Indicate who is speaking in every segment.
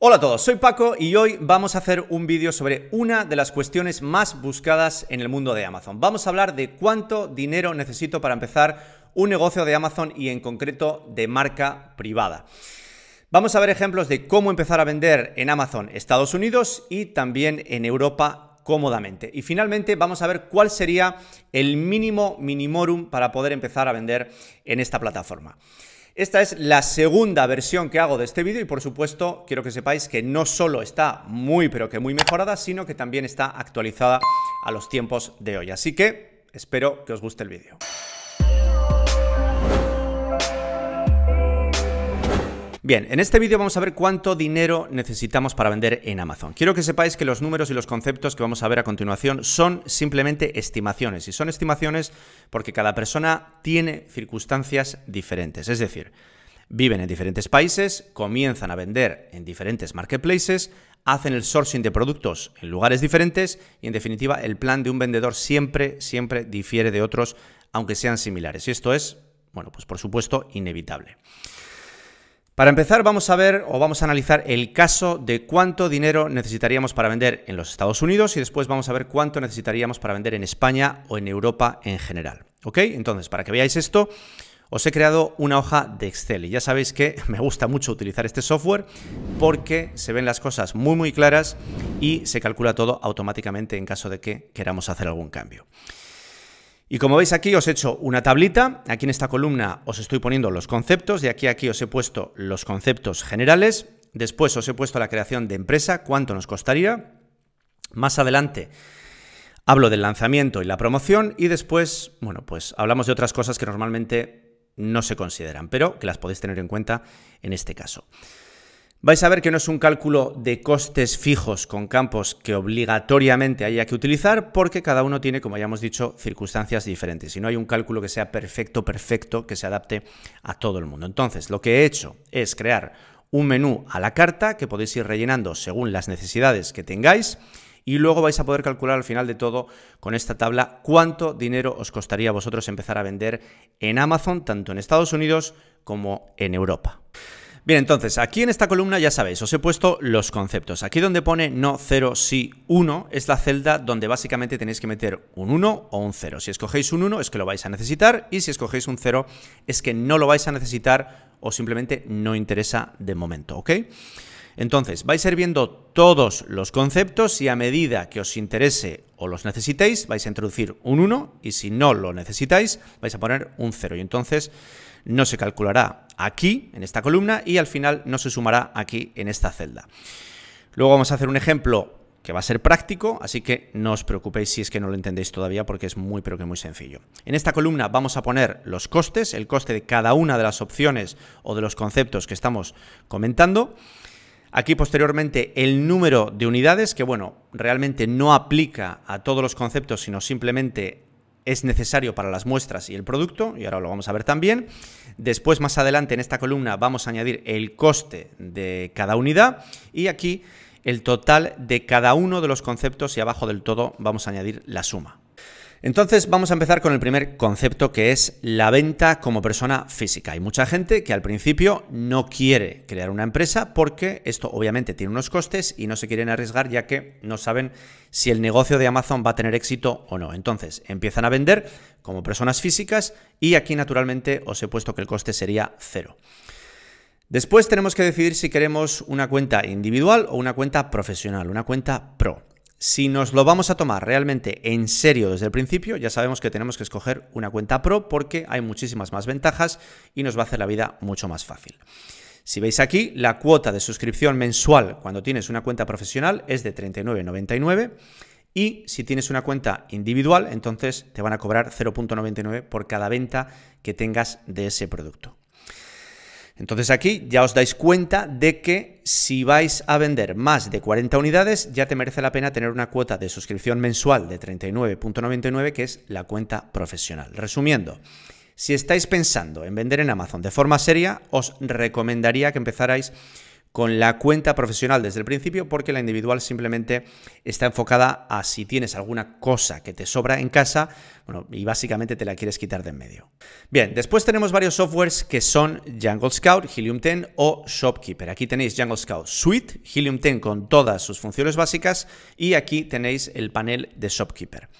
Speaker 1: Hola a todos, soy Paco y hoy vamos a hacer un vídeo sobre una de las cuestiones más buscadas en el mundo de Amazon. Vamos a hablar de cuánto dinero necesito para empezar un negocio de Amazon y en concreto de marca privada. Vamos a ver ejemplos de cómo empezar a vender en Amazon Estados Unidos y también en Europa cómodamente. Y finalmente vamos a ver cuál sería el mínimo minimorum para poder empezar a vender en esta plataforma. Esta es la segunda versión que hago de este vídeo y por supuesto quiero que sepáis que no solo está muy pero que muy mejorada, sino que también está actualizada a los tiempos de hoy. Así que espero que os guste el vídeo. Bien, en este vídeo vamos a ver cuánto dinero necesitamos para vender en Amazon. Quiero que sepáis que los números y los conceptos que vamos a ver a continuación son simplemente estimaciones. Y son estimaciones porque cada persona tiene circunstancias diferentes. Es decir, viven en diferentes países, comienzan a vender en diferentes marketplaces, hacen el sourcing de productos en lugares diferentes y en definitiva el plan de un vendedor siempre, siempre difiere de otros, aunque sean similares. Y esto es, bueno, pues por supuesto, inevitable. Para empezar, vamos a ver o vamos a analizar el caso de cuánto dinero necesitaríamos para vender en los Estados Unidos y después vamos a ver cuánto necesitaríamos para vender en España o en Europa en general. ¿Ok? Entonces, para que veáis esto, os he creado una hoja de Excel y ya sabéis que me gusta mucho utilizar este software porque se ven las cosas muy muy claras y se calcula todo automáticamente en caso de que queramos hacer algún cambio. Y como veis aquí os he hecho una tablita, aquí en esta columna os estoy poniendo los conceptos, de aquí a aquí os he puesto los conceptos generales, después os he puesto la creación de empresa, cuánto nos costaría, más adelante hablo del lanzamiento y la promoción y después, bueno, pues hablamos de otras cosas que normalmente no se consideran, pero que las podéis tener en cuenta en este caso. Vais a ver que no es un cálculo de costes fijos con campos que obligatoriamente haya que utilizar porque cada uno tiene, como ya hemos dicho, circunstancias diferentes y no hay un cálculo que sea perfecto, perfecto, que se adapte a todo el mundo. Entonces, lo que he hecho es crear un menú a la carta que podéis ir rellenando según las necesidades que tengáis y luego vais a poder calcular al final de todo con esta tabla cuánto dinero os costaría a vosotros empezar a vender en Amazon, tanto en Estados Unidos como en Europa. Bien, entonces, aquí en esta columna ya sabéis, os he puesto los conceptos. Aquí donde pone no 0, sí 1 es la celda donde básicamente tenéis que meter un 1 o un 0. Si escogéis un 1 es que lo vais a necesitar y si escogéis un 0 es que no lo vais a necesitar o simplemente no interesa de momento, ¿ok? Entonces, vais a ir viendo todos los conceptos y a medida que os interese o los necesitéis, vais a introducir un 1 y si no lo necesitáis, vais a poner un 0. Y entonces no se calculará aquí, en esta columna, y al final no se sumará aquí, en esta celda. Luego vamos a hacer un ejemplo que va a ser práctico, así que no os preocupéis si es que no lo entendéis todavía porque es muy pero que muy sencillo. En esta columna vamos a poner los costes, el coste de cada una de las opciones o de los conceptos que estamos comentando. Aquí posteriormente el número de unidades, que bueno, realmente no aplica a todos los conceptos, sino simplemente es necesario para las muestras y el producto, y ahora lo vamos a ver también. Después, más adelante en esta columna, vamos a añadir el coste de cada unidad y aquí el total de cada uno de los conceptos y abajo del todo vamos a añadir la suma. Entonces vamos a empezar con el primer concepto que es la venta como persona física. Hay mucha gente que al principio no quiere crear una empresa porque esto obviamente tiene unos costes y no se quieren arriesgar ya que no saben si el negocio de Amazon va a tener éxito o no. Entonces empiezan a vender como personas físicas y aquí naturalmente os he puesto que el coste sería cero. Después tenemos que decidir si queremos una cuenta individual o una cuenta profesional, una cuenta pro. Si nos lo vamos a tomar realmente en serio desde el principio, ya sabemos que tenemos que escoger una cuenta pro porque hay muchísimas más ventajas y nos va a hacer la vida mucho más fácil. Si veis aquí, la cuota de suscripción mensual cuando tienes una cuenta profesional es de 39,99 y si tienes una cuenta individual, entonces te van a cobrar 0,99 por cada venta que tengas de ese producto. Entonces aquí ya os dais cuenta de que si vais a vender más de 40 unidades, ya te merece la pena tener una cuota de suscripción mensual de 39.99, que es la cuenta profesional. Resumiendo, si estáis pensando en vender en Amazon de forma seria, os recomendaría que empezarais con la cuenta profesional desde el principio porque la individual simplemente está enfocada a si tienes alguna cosa que te sobra en casa bueno, y básicamente te la quieres quitar de en medio. Bien, después tenemos varios softwares que son Jungle Scout, Helium 10 o Shopkeeper. Aquí tenéis Jungle Scout Suite, Helium 10 con todas sus funciones básicas y aquí tenéis el panel de Shopkeeper.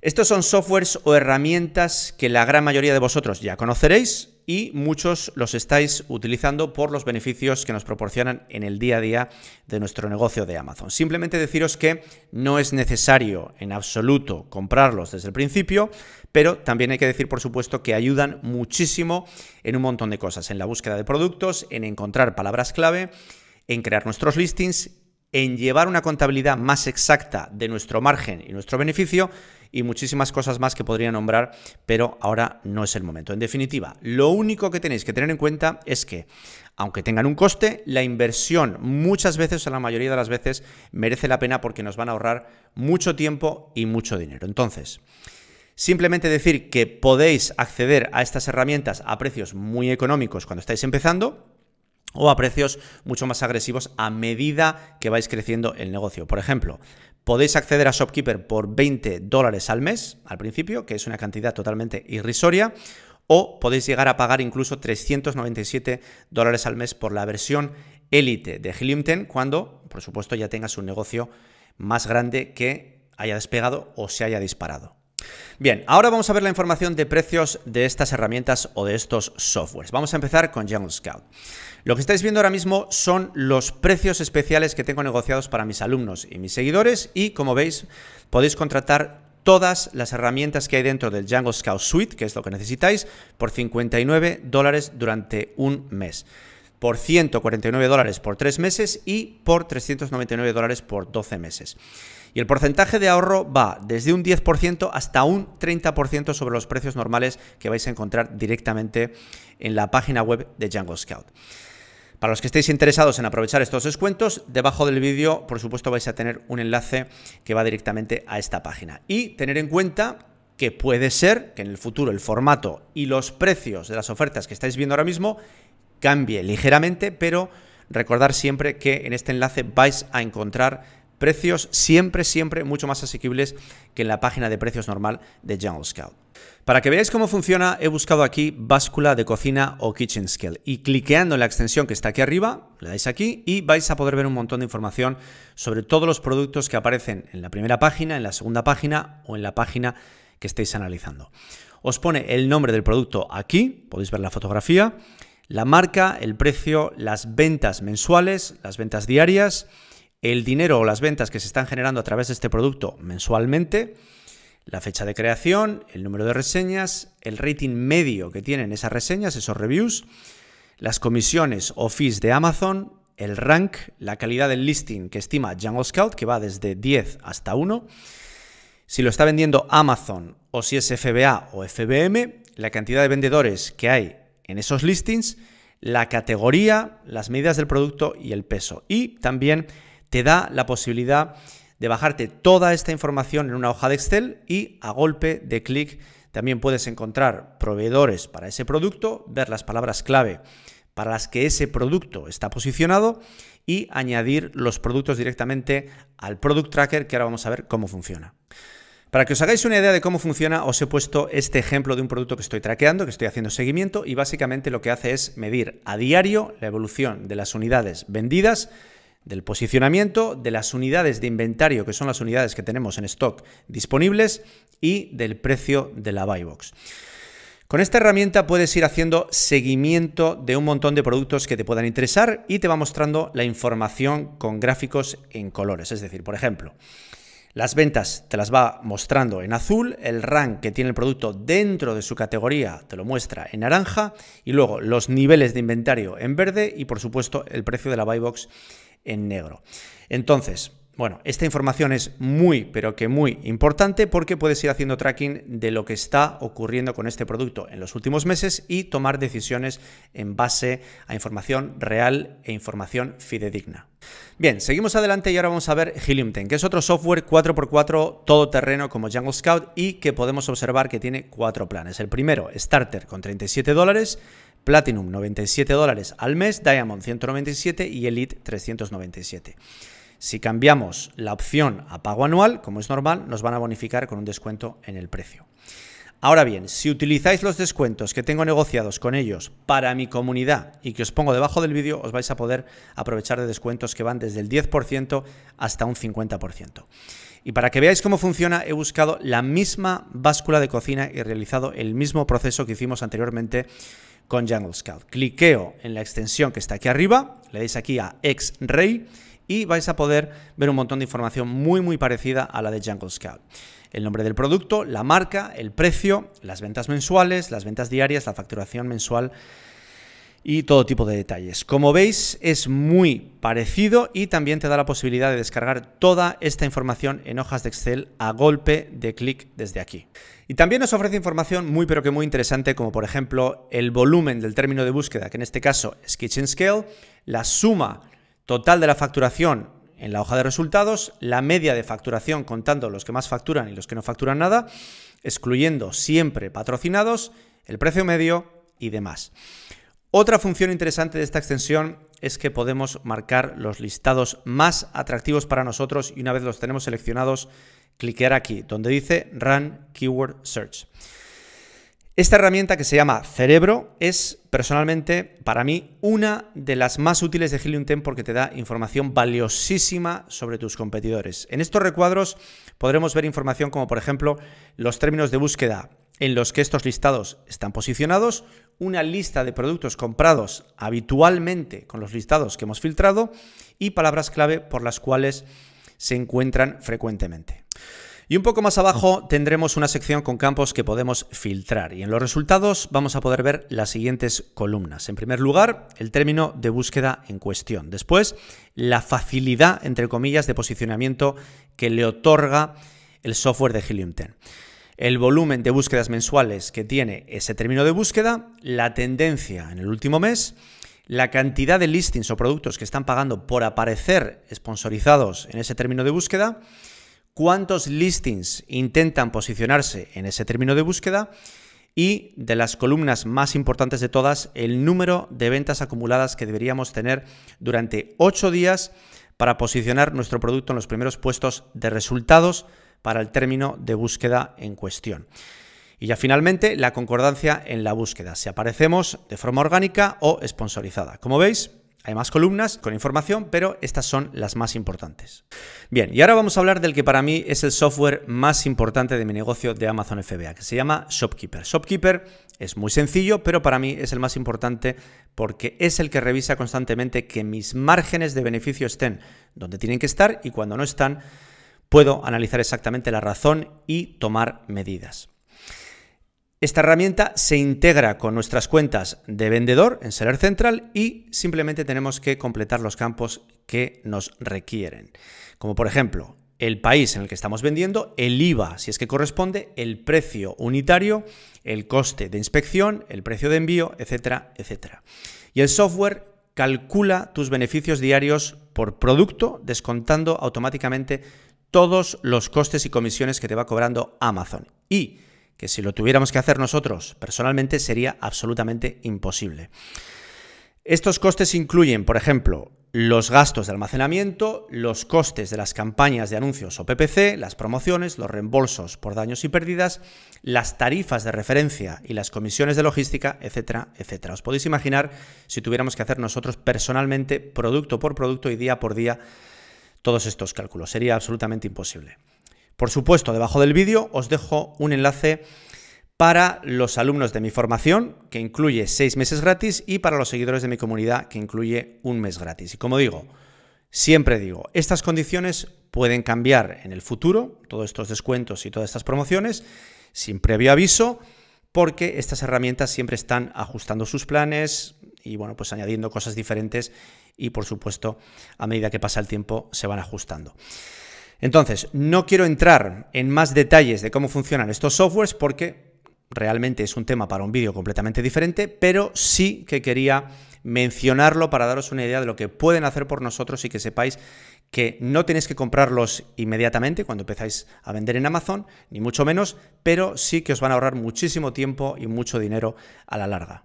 Speaker 1: Estos son softwares o herramientas que la gran mayoría de vosotros ya conoceréis, y muchos los estáis utilizando por los beneficios que nos proporcionan en el día a día de nuestro negocio de Amazon. Simplemente deciros que no es necesario en absoluto comprarlos desde el principio, pero también hay que decir, por supuesto, que ayudan muchísimo en un montón de cosas, en la búsqueda de productos, en encontrar palabras clave, en crear nuestros listings, en llevar una contabilidad más exacta de nuestro margen y nuestro beneficio y muchísimas cosas más que podría nombrar, pero ahora no es el momento. En definitiva, lo único que tenéis que tener en cuenta es que aunque tengan un coste, la inversión muchas veces, o la mayoría de las veces, merece la pena porque nos van a ahorrar mucho tiempo y mucho dinero. Entonces, Simplemente decir que podéis acceder a estas herramientas a precios muy económicos cuando estáis empezando o a precios mucho más agresivos a medida que vais creciendo el negocio. Por ejemplo, Podéis acceder a Shopkeeper por 20 dólares al mes, al principio, que es una cantidad totalmente irrisoria, o podéis llegar a pagar incluso 397 dólares al mes por la versión élite de Helium cuando, por supuesto, ya tengas un negocio más grande que haya despegado o se haya disparado. Bien, ahora vamos a ver la información de precios de estas herramientas o de estos softwares. Vamos a empezar con Jungle Scout. Lo que estáis viendo ahora mismo son los precios especiales que tengo negociados para mis alumnos y mis seguidores y como veis podéis contratar todas las herramientas que hay dentro del Jungle Scout Suite, que es lo que necesitáis, por 59 dólares durante un mes, por 149 dólares por tres meses y por 399 dólares por 12 meses. Y el porcentaje de ahorro va desde un 10% hasta un 30% sobre los precios normales que vais a encontrar directamente en la página web de Django Scout. Para los que estéis interesados en aprovechar estos descuentos, debajo del vídeo, por supuesto, vais a tener un enlace que va directamente a esta página. Y tener en cuenta que puede ser que en el futuro el formato y los precios de las ofertas que estáis viendo ahora mismo cambie ligeramente, pero recordar siempre que en este enlace vais a encontrar precios siempre, siempre mucho más asequibles que en la página de precios normal de Jungle Scout. Para que veáis cómo funciona, he buscado aquí báscula de cocina o kitchen scale y cliqueando en la extensión que está aquí arriba, le dais aquí y vais a poder ver un montón de información sobre todos los productos que aparecen en la primera página, en la segunda página o en la página que estéis analizando. Os pone el nombre del producto aquí, podéis ver la fotografía, la marca, el precio, las ventas mensuales, las ventas diarias, el dinero o las ventas que se están generando a través de este producto mensualmente, la fecha de creación, el número de reseñas, el rating medio que tienen esas reseñas, esos reviews, las comisiones o fees de Amazon, el rank, la calidad del listing que estima Jungle Scout, que va desde 10 hasta 1, si lo está vendiendo Amazon o si es FBA o FBM, la cantidad de vendedores que hay en esos listings, la categoría, las medidas del producto y el peso. Y también te da la posibilidad de bajarte toda esta información en una hoja de Excel y a golpe de clic también puedes encontrar proveedores para ese producto, ver las palabras clave para las que ese producto está posicionado y añadir los productos directamente al Product Tracker, que ahora vamos a ver cómo funciona. Para que os hagáis una idea de cómo funciona, os he puesto este ejemplo de un producto que estoy traqueando, que estoy haciendo seguimiento, y básicamente lo que hace es medir a diario la evolución de las unidades vendidas del posicionamiento, de las unidades de inventario, que son las unidades que tenemos en stock disponibles, y del precio de la buy box. Con esta herramienta puedes ir haciendo seguimiento de un montón de productos que te puedan interesar y te va mostrando la información con gráficos en colores. Es decir, por ejemplo, las ventas te las va mostrando en azul, el rank que tiene el producto dentro de su categoría te lo muestra en naranja y luego los niveles de inventario en verde y por supuesto el precio de la buy box en negro. Entonces, bueno, esta información es muy, pero que muy importante porque puedes ir haciendo tracking de lo que está ocurriendo con este producto en los últimos meses y tomar decisiones en base a información real e información fidedigna. Bien, seguimos adelante y ahora vamos a ver Helium que es otro software 4x4 todoterreno como Jungle Scout y que podemos observar que tiene cuatro planes. El primero, Starter con 37 dólares, Platinum 97 dólares al mes, Diamond 197 y Elite 397. Si cambiamos la opción a pago anual, como es normal, nos van a bonificar con un descuento en el precio. Ahora bien, si utilizáis los descuentos que tengo negociados con ellos para mi comunidad y que os pongo debajo del vídeo, os vais a poder aprovechar de descuentos que van desde el 10% hasta un 50%. Y para que veáis cómo funciona, he buscado la misma báscula de cocina y realizado el mismo proceso que hicimos anteriormente con Jungle Scout. Cliqueo en la extensión que está aquí arriba, le dais aquí a X-Ray y vais a poder ver un montón de información muy muy parecida a la de Jungle Scout. El nombre del producto, la marca, el precio, las ventas mensuales, las ventas diarias, la facturación mensual, y todo tipo de detalles. Como veis es muy parecido y también te da la posibilidad de descargar toda esta información en hojas de Excel a golpe de clic desde aquí. Y también nos ofrece información muy pero que muy interesante como por ejemplo el volumen del término de búsqueda, que en este caso es Kitchen Scale, la suma total de la facturación en la hoja de resultados, la media de facturación contando los que más facturan y los que no facturan nada, excluyendo siempre patrocinados, el precio medio y demás. Otra función interesante de esta extensión es que podemos marcar los listados más atractivos para nosotros y una vez los tenemos seleccionados, cliquear aquí, donde dice Run Keyword Search. Esta herramienta que se llama Cerebro es personalmente para mí una de las más útiles de Helium 10 porque te da información valiosísima sobre tus competidores. En estos recuadros podremos ver información como por ejemplo los términos de búsqueda en los que estos listados están posicionados, una lista de productos comprados habitualmente con los listados que hemos filtrado y palabras clave por las cuales se encuentran frecuentemente. Y un poco más abajo tendremos una sección con campos que podemos filtrar y en los resultados vamos a poder ver las siguientes columnas. En primer lugar, el término de búsqueda en cuestión. Después, la facilidad, entre comillas, de posicionamiento que le otorga el software de Helium 10 el volumen de búsquedas mensuales que tiene ese término de búsqueda, la tendencia en el último mes, la cantidad de listings o productos que están pagando por aparecer sponsorizados en ese término de búsqueda, cuántos listings intentan posicionarse en ese término de búsqueda y de las columnas más importantes de todas, el número de ventas acumuladas que deberíamos tener durante 8 días para posicionar nuestro producto en los primeros puestos de resultados para el término de búsqueda en cuestión. Y ya finalmente, la concordancia en la búsqueda, si aparecemos de forma orgánica o sponsorizada. Como veis, hay más columnas con información, pero estas son las más importantes. Bien, y ahora vamos a hablar del que para mí es el software más importante de mi negocio de Amazon FBA, que se llama Shopkeeper. Shopkeeper es muy sencillo, pero para mí es el más importante porque es el que revisa constantemente que mis márgenes de beneficio estén donde tienen que estar y cuando no están, puedo analizar exactamente la razón y tomar medidas. Esta herramienta se integra con nuestras cuentas de vendedor en Seller Central y simplemente tenemos que completar los campos que nos requieren. Como por ejemplo, el país en el que estamos vendiendo, el IVA si es que corresponde, el precio unitario, el coste de inspección, el precio de envío, etcétera, etcétera. Y el software calcula tus beneficios diarios por producto, descontando automáticamente todos los costes y comisiones que te va cobrando Amazon. Y que si lo tuviéramos que hacer nosotros personalmente sería absolutamente imposible. Estos costes incluyen, por ejemplo, los gastos de almacenamiento, los costes de las campañas de anuncios o PPC, las promociones, los reembolsos por daños y pérdidas, las tarifas de referencia y las comisiones de logística, etcétera, etcétera. Os podéis imaginar si tuviéramos que hacer nosotros personalmente, producto por producto y día por día, todos estos cálculos. Sería absolutamente imposible. Por supuesto, debajo del vídeo os dejo un enlace para los alumnos de mi formación, que incluye seis meses gratis, y para los seguidores de mi comunidad, que incluye un mes gratis. Y como digo, siempre digo, estas condiciones pueden cambiar en el futuro, todos estos descuentos y todas estas promociones, sin previo aviso, porque estas herramientas siempre están ajustando sus planes y, bueno, pues añadiendo cosas diferentes y por supuesto a medida que pasa el tiempo se van ajustando. Entonces, no quiero entrar en más detalles de cómo funcionan estos softwares porque realmente es un tema para un vídeo completamente diferente, pero sí que quería mencionarlo para daros una idea de lo que pueden hacer por nosotros y que sepáis que no tenéis que comprarlos inmediatamente cuando empezáis a vender en Amazon, ni mucho menos, pero sí que os van a ahorrar muchísimo tiempo y mucho dinero a la larga.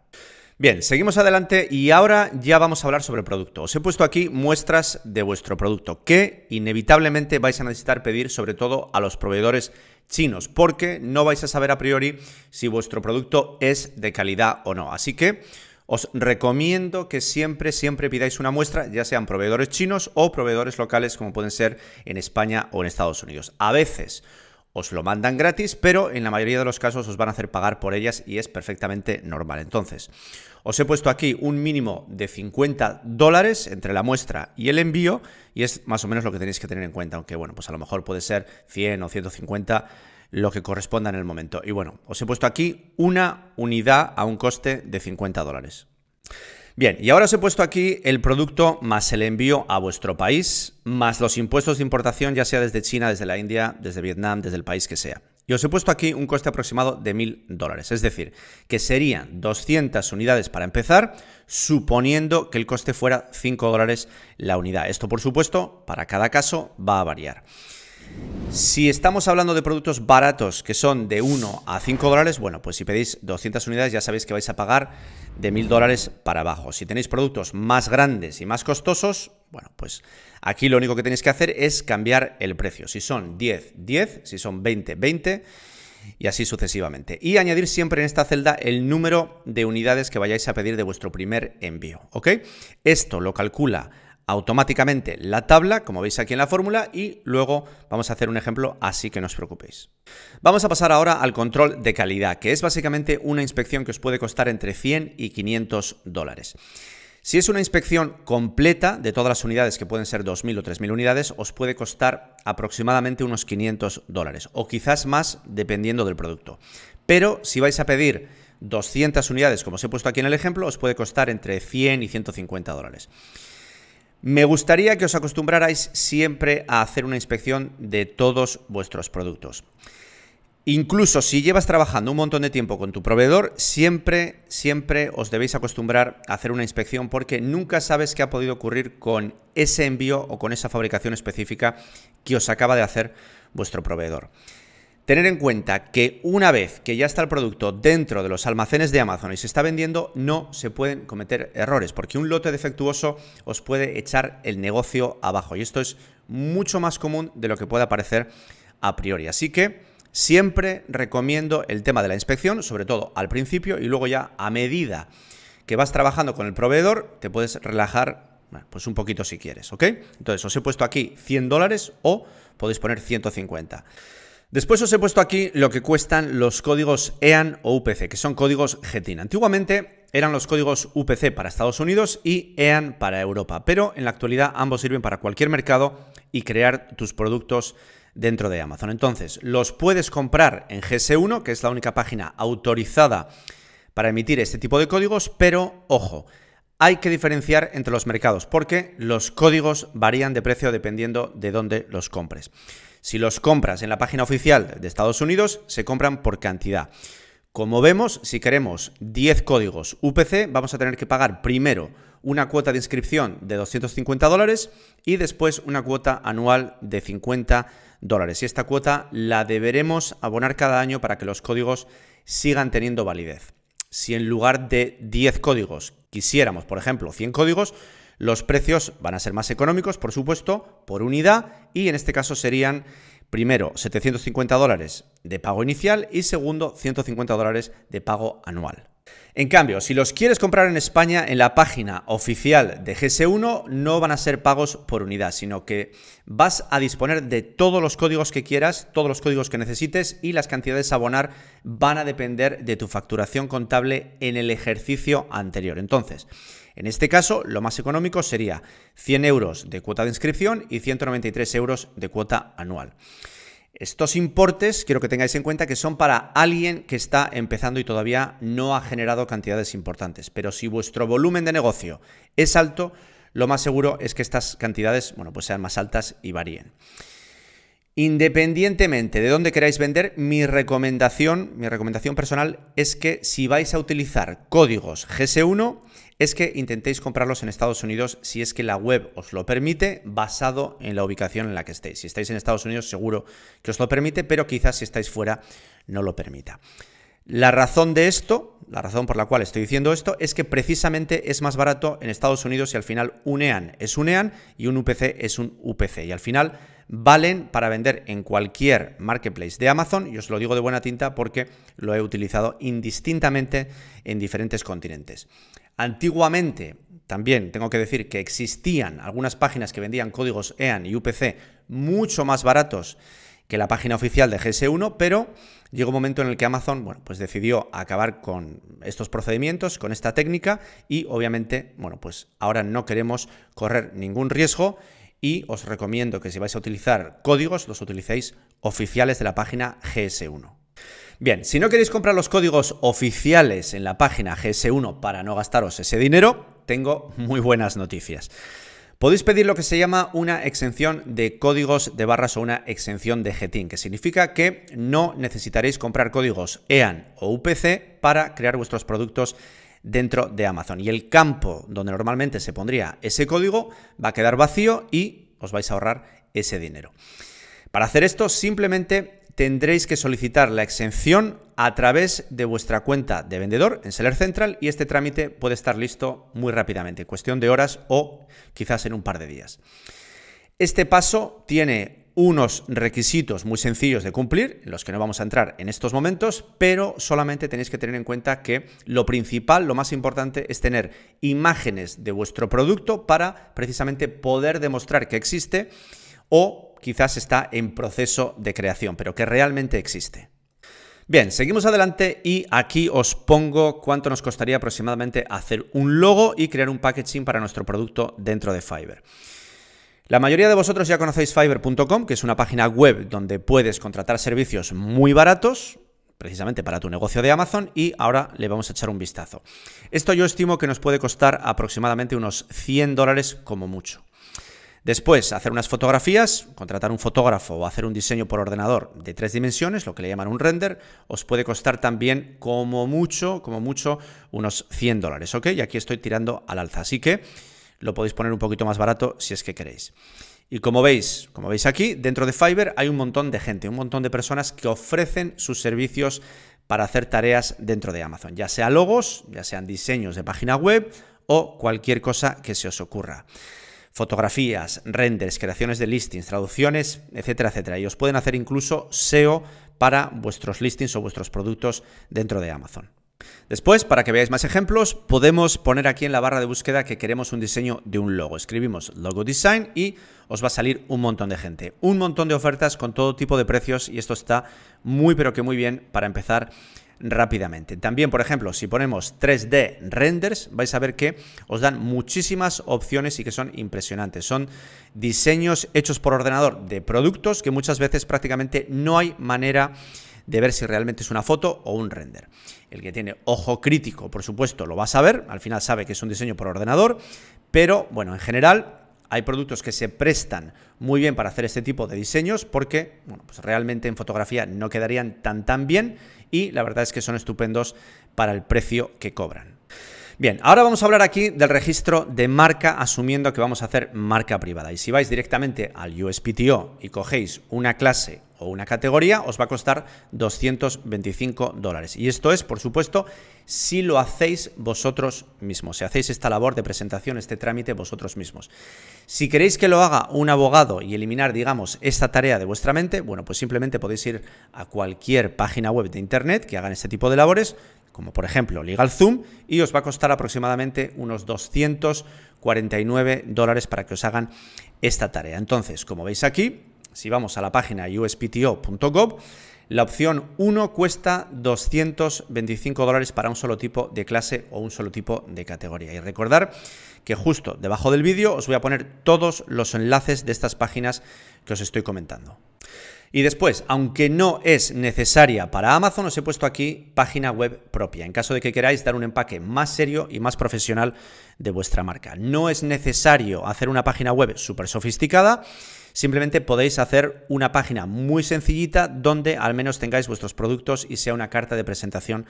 Speaker 1: Bien, seguimos adelante y ahora ya vamos a hablar sobre el producto. Os he puesto aquí muestras de vuestro producto que inevitablemente vais a necesitar pedir sobre todo a los proveedores chinos porque no vais a saber a priori si vuestro producto es de calidad o no. Así que os recomiendo que siempre, siempre pidáis una muestra, ya sean proveedores chinos o proveedores locales como pueden ser en España o en Estados Unidos. A veces os lo mandan gratis, pero en la mayoría de los casos os van a hacer pagar por ellas y es perfectamente normal. Entonces, os he puesto aquí un mínimo de 50 dólares entre la muestra y el envío y es más o menos lo que tenéis que tener en cuenta, aunque bueno, pues a lo mejor puede ser 100 o 150 lo que corresponda en el momento. Y bueno, os he puesto aquí una unidad a un coste de 50 dólares. Bien, y ahora os he puesto aquí el producto más el envío a vuestro país, más los impuestos de importación, ya sea desde China, desde la India, desde Vietnam, desde el país que sea. Y os he puesto aquí un coste aproximado de 1.000 dólares, es decir, que serían 200 unidades para empezar, suponiendo que el coste fuera 5 dólares la unidad. Esto, por supuesto, para cada caso va a variar. Si estamos hablando de productos baratos que son de 1 a 5 dólares, bueno, pues si pedís 200 unidades ya sabéis que vais a pagar de mil dólares para abajo. Si tenéis productos más grandes y más costosos, bueno, pues aquí lo único que tenéis que hacer es cambiar el precio. Si son 10, 10, si son 20, 20 y así sucesivamente. Y añadir siempre en esta celda el número de unidades que vayáis a pedir de vuestro primer envío, ¿ok? Esto lo calcula automáticamente la tabla, como veis aquí en la fórmula, y luego vamos a hacer un ejemplo así que no os preocupéis. Vamos a pasar ahora al control de calidad, que es básicamente una inspección que os puede costar entre 100 y 500 dólares. Si es una inspección completa de todas las unidades, que pueden ser 2.000 o 3.000 unidades, os puede costar aproximadamente unos 500 dólares, o quizás más dependiendo del producto. Pero si vais a pedir 200 unidades, como os he puesto aquí en el ejemplo, os puede costar entre 100 y 150 dólares. Me gustaría que os acostumbrarais siempre a hacer una inspección de todos vuestros productos. Incluso si llevas trabajando un montón de tiempo con tu proveedor, siempre, siempre os debéis acostumbrar a hacer una inspección porque nunca sabes qué ha podido ocurrir con ese envío o con esa fabricación específica que os acaba de hacer vuestro proveedor. Tener en cuenta que una vez que ya está el producto dentro de los almacenes de Amazon y se está vendiendo, no se pueden cometer errores, porque un lote defectuoso os puede echar el negocio abajo. Y esto es mucho más común de lo que puede parecer a priori. Así que siempre recomiendo el tema de la inspección, sobre todo al principio y luego ya a medida que vas trabajando con el proveedor, te puedes relajar pues un poquito si quieres, ¿ok? Entonces, os he puesto aquí 100 dólares o podéis poner 150. Después os he puesto aquí lo que cuestan los códigos EAN o UPC, que son códigos GTIN. Antiguamente eran los códigos UPC para Estados Unidos y EAN para Europa, pero en la actualidad ambos sirven para cualquier mercado y crear tus productos dentro de Amazon. Entonces, los puedes comprar en GS1, que es la única página autorizada para emitir este tipo de códigos, pero ojo, hay que diferenciar entre los mercados porque los códigos varían de precio dependiendo de dónde los compres. Si los compras en la página oficial de Estados Unidos, se compran por cantidad. Como vemos, si queremos 10 códigos UPC, vamos a tener que pagar primero una cuota de inscripción de 250 dólares y después una cuota anual de 50 dólares. Y esta cuota la deberemos abonar cada año para que los códigos sigan teniendo validez. Si en lugar de 10 códigos quisiéramos, por ejemplo, 100 códigos, los precios van a ser más económicos, por supuesto, por unidad y en este caso serían primero 750 dólares de pago inicial y segundo 150 dólares de pago anual. En cambio, si los quieres comprar en España en la página oficial de GS1 no van a ser pagos por unidad, sino que vas a disponer de todos los códigos que quieras, todos los códigos que necesites y las cantidades a abonar van a depender de tu facturación contable en el ejercicio anterior. Entonces, en este caso, lo más económico sería 100 euros de cuota de inscripción y 193 euros de cuota anual. Estos importes quiero que tengáis en cuenta que son para alguien que está empezando y todavía no ha generado cantidades importantes. Pero si vuestro volumen de negocio es alto, lo más seguro es que estas cantidades bueno, pues sean más altas y varíen. Independientemente de dónde queráis vender, mi recomendación, mi recomendación personal es que si vais a utilizar códigos GS1, es que intentéis comprarlos en Estados Unidos si es que la web os lo permite, basado en la ubicación en la que estéis. Si estáis en Estados Unidos seguro que os lo permite, pero quizás si estáis fuera no lo permita. La razón de esto, la razón por la cual estoy diciendo esto, es que precisamente es más barato en Estados Unidos y al final un EAN es un EAN y un UPC es un UPC. Y al final valen para vender en cualquier marketplace de Amazon, y os lo digo de buena tinta porque lo he utilizado indistintamente en diferentes continentes. Antiguamente, también tengo que decir que existían algunas páginas que vendían códigos EAN y UPC mucho más baratos que la página oficial de GS1, pero llegó un momento en el que Amazon bueno, pues decidió acabar con estos procedimientos, con esta técnica, y obviamente, bueno, pues ahora no queremos correr ningún riesgo y os recomiendo que si vais a utilizar códigos, los utilicéis oficiales de la página GS1. Bien, si no queréis comprar los códigos oficiales en la página GS1 para no gastaros ese dinero, tengo muy buenas noticias. Podéis pedir lo que se llama una exención de códigos de barras o una exención de GTIN, que significa que no necesitaréis comprar códigos EAN o UPC para crear vuestros productos dentro de Amazon. Y el campo donde normalmente se pondría ese código va a quedar vacío y os vais a ahorrar ese dinero. Para hacer esto, simplemente tendréis que solicitar la exención a través de vuestra cuenta de vendedor en Seller Central y este trámite puede estar listo muy rápidamente, cuestión de horas o quizás en un par de días. Este paso tiene unos requisitos muy sencillos de cumplir, en los que no vamos a entrar en estos momentos, pero solamente tenéis que tener en cuenta que lo principal, lo más importante es tener imágenes de vuestro producto para precisamente poder demostrar que existe o quizás está en proceso de creación, pero que realmente existe. Bien, seguimos adelante y aquí os pongo cuánto nos costaría aproximadamente hacer un logo y crear un packaging para nuestro producto dentro de Fiverr. La mayoría de vosotros ya conocéis fiverr.com, que es una página web donde puedes contratar servicios muy baratos, precisamente para tu negocio de Amazon, y ahora le vamos a echar un vistazo. Esto yo estimo que nos puede costar aproximadamente unos 100 dólares como mucho. Después, hacer unas fotografías, contratar un fotógrafo o hacer un diseño por ordenador de tres dimensiones, lo que le llaman un render, os puede costar también como mucho, como mucho, unos 100 dólares, Y aquí estoy tirando al alza, así que lo podéis poner un poquito más barato si es que queréis. Y como veis, como veis aquí, dentro de Fiverr hay un montón de gente, un montón de personas que ofrecen sus servicios para hacer tareas dentro de Amazon, ya sea logos, ya sean diseños de página web o cualquier cosa que se os ocurra fotografías, renders, creaciones de listings, traducciones, etcétera, etcétera. Y os pueden hacer incluso SEO para vuestros listings o vuestros productos dentro de Amazon. Después, para que veáis más ejemplos, podemos poner aquí en la barra de búsqueda que queremos un diseño de un logo. Escribimos logo design y os va a salir un montón de gente. Un montón de ofertas con todo tipo de precios y esto está muy pero que muy bien para empezar rápidamente. También, por ejemplo, si ponemos 3D renders, vais a ver que os dan muchísimas opciones y que son impresionantes. Son diseños hechos por ordenador de productos que muchas veces prácticamente no hay manera de ver si realmente es una foto o un render. El que tiene ojo crítico, por supuesto, lo va a saber, al final sabe que es un diseño por ordenador, pero bueno, en general hay productos que se prestan muy bien para hacer este tipo de diseños porque bueno, pues realmente en fotografía no quedarían tan tan bien y la verdad es que son estupendos para el precio que cobran. Bien, ahora vamos a hablar aquí del registro de marca, asumiendo que vamos a hacer marca privada. Y si vais directamente al USPTO y cogéis una clase o una categoría, os va a costar 225 dólares. Y esto es, por supuesto, si lo hacéis vosotros mismos, si hacéis esta labor de presentación, este trámite vosotros mismos. Si queréis que lo haga un abogado y eliminar, digamos, esta tarea de vuestra mente, bueno, pues simplemente podéis ir a cualquier página web de Internet que hagan este tipo de labores, como por ejemplo LegalZoom, y os va a costar aproximadamente unos 249 dólares para que os hagan esta tarea. Entonces, como veis aquí, si vamos a la página uspto.gov, la opción 1 cuesta 225 dólares para un solo tipo de clase o un solo tipo de categoría. Y recordar que justo debajo del vídeo os voy a poner todos los enlaces de estas páginas que os estoy comentando. Y después, aunque no es necesaria para Amazon, os he puesto aquí página web propia, en caso de que queráis dar un empaque más serio y más profesional de vuestra marca. No es necesario hacer una página web súper sofisticada, simplemente podéis hacer una página muy sencillita donde al menos tengáis vuestros productos y sea una carta de presentación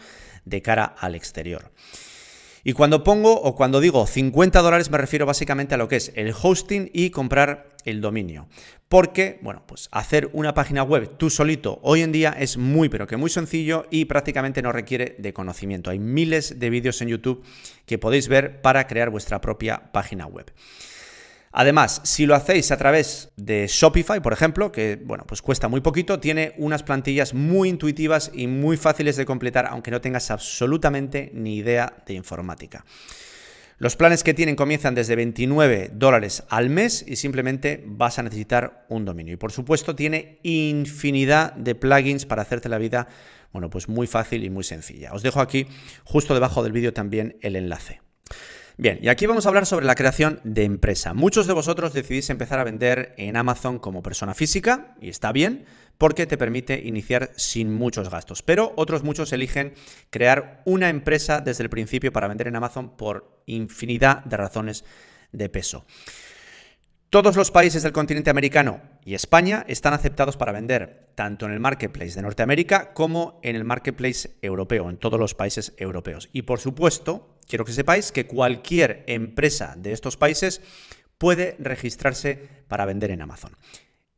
Speaker 1: de cara al exterior. Y cuando pongo o cuando digo 50 dólares me refiero básicamente a lo que es el hosting y comprar el dominio. Porque, bueno, pues hacer una página web tú solito hoy en día es muy, pero que muy sencillo y prácticamente no requiere de conocimiento. Hay miles de vídeos en YouTube que podéis ver para crear vuestra propia página web. Además, si lo hacéis a través de Shopify, por ejemplo, que bueno, pues cuesta muy poquito, tiene unas plantillas muy intuitivas y muy fáciles de completar, aunque no tengas absolutamente ni idea de informática. Los planes que tienen comienzan desde 29 dólares al mes y simplemente vas a necesitar un dominio. Y por supuesto tiene infinidad de plugins para hacerte la vida, bueno, pues muy fácil y muy sencilla. Os dejo aquí justo debajo del vídeo también el enlace. Bien, y aquí vamos a hablar sobre la creación de empresa. Muchos de vosotros decidís empezar a vender en Amazon como persona física, y está bien, porque te permite iniciar sin muchos gastos. Pero otros muchos eligen crear una empresa desde el principio para vender en Amazon por infinidad de razones de peso. Todos los países del continente americano y España están aceptados para vender, tanto en el marketplace de Norteamérica como en el marketplace europeo, en todos los países europeos. Y por supuesto, quiero que sepáis que cualquier empresa de estos países puede registrarse para vender en Amazon.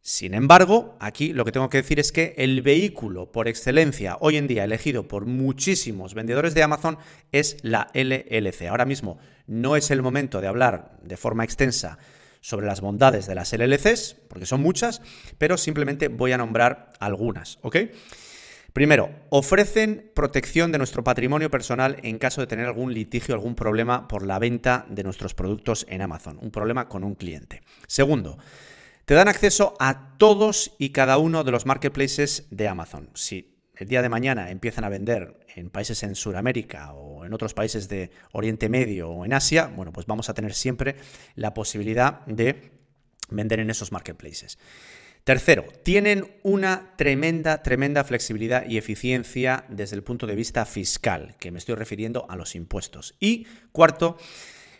Speaker 1: Sin embargo, aquí lo que tengo que decir es que el vehículo por excelencia hoy en día elegido por muchísimos vendedores de Amazon es la LLC. Ahora mismo no es el momento de hablar de forma extensa sobre las bondades de las LLCs, porque son muchas, pero simplemente voy a nombrar algunas, ¿ok? Primero, ofrecen protección de nuestro patrimonio personal en caso de tener algún litigio, algún problema por la venta de nuestros productos en Amazon, un problema con un cliente. Segundo, te dan acceso a todos y cada uno de los marketplaces de Amazon. sí el día de mañana empiezan a vender en países en Sudamérica o en otros países de Oriente Medio o en Asia, bueno, pues vamos a tener siempre la posibilidad de vender en esos marketplaces. Tercero, tienen una tremenda, tremenda flexibilidad y eficiencia desde el punto de vista fiscal, que me estoy refiriendo a los impuestos. Y cuarto,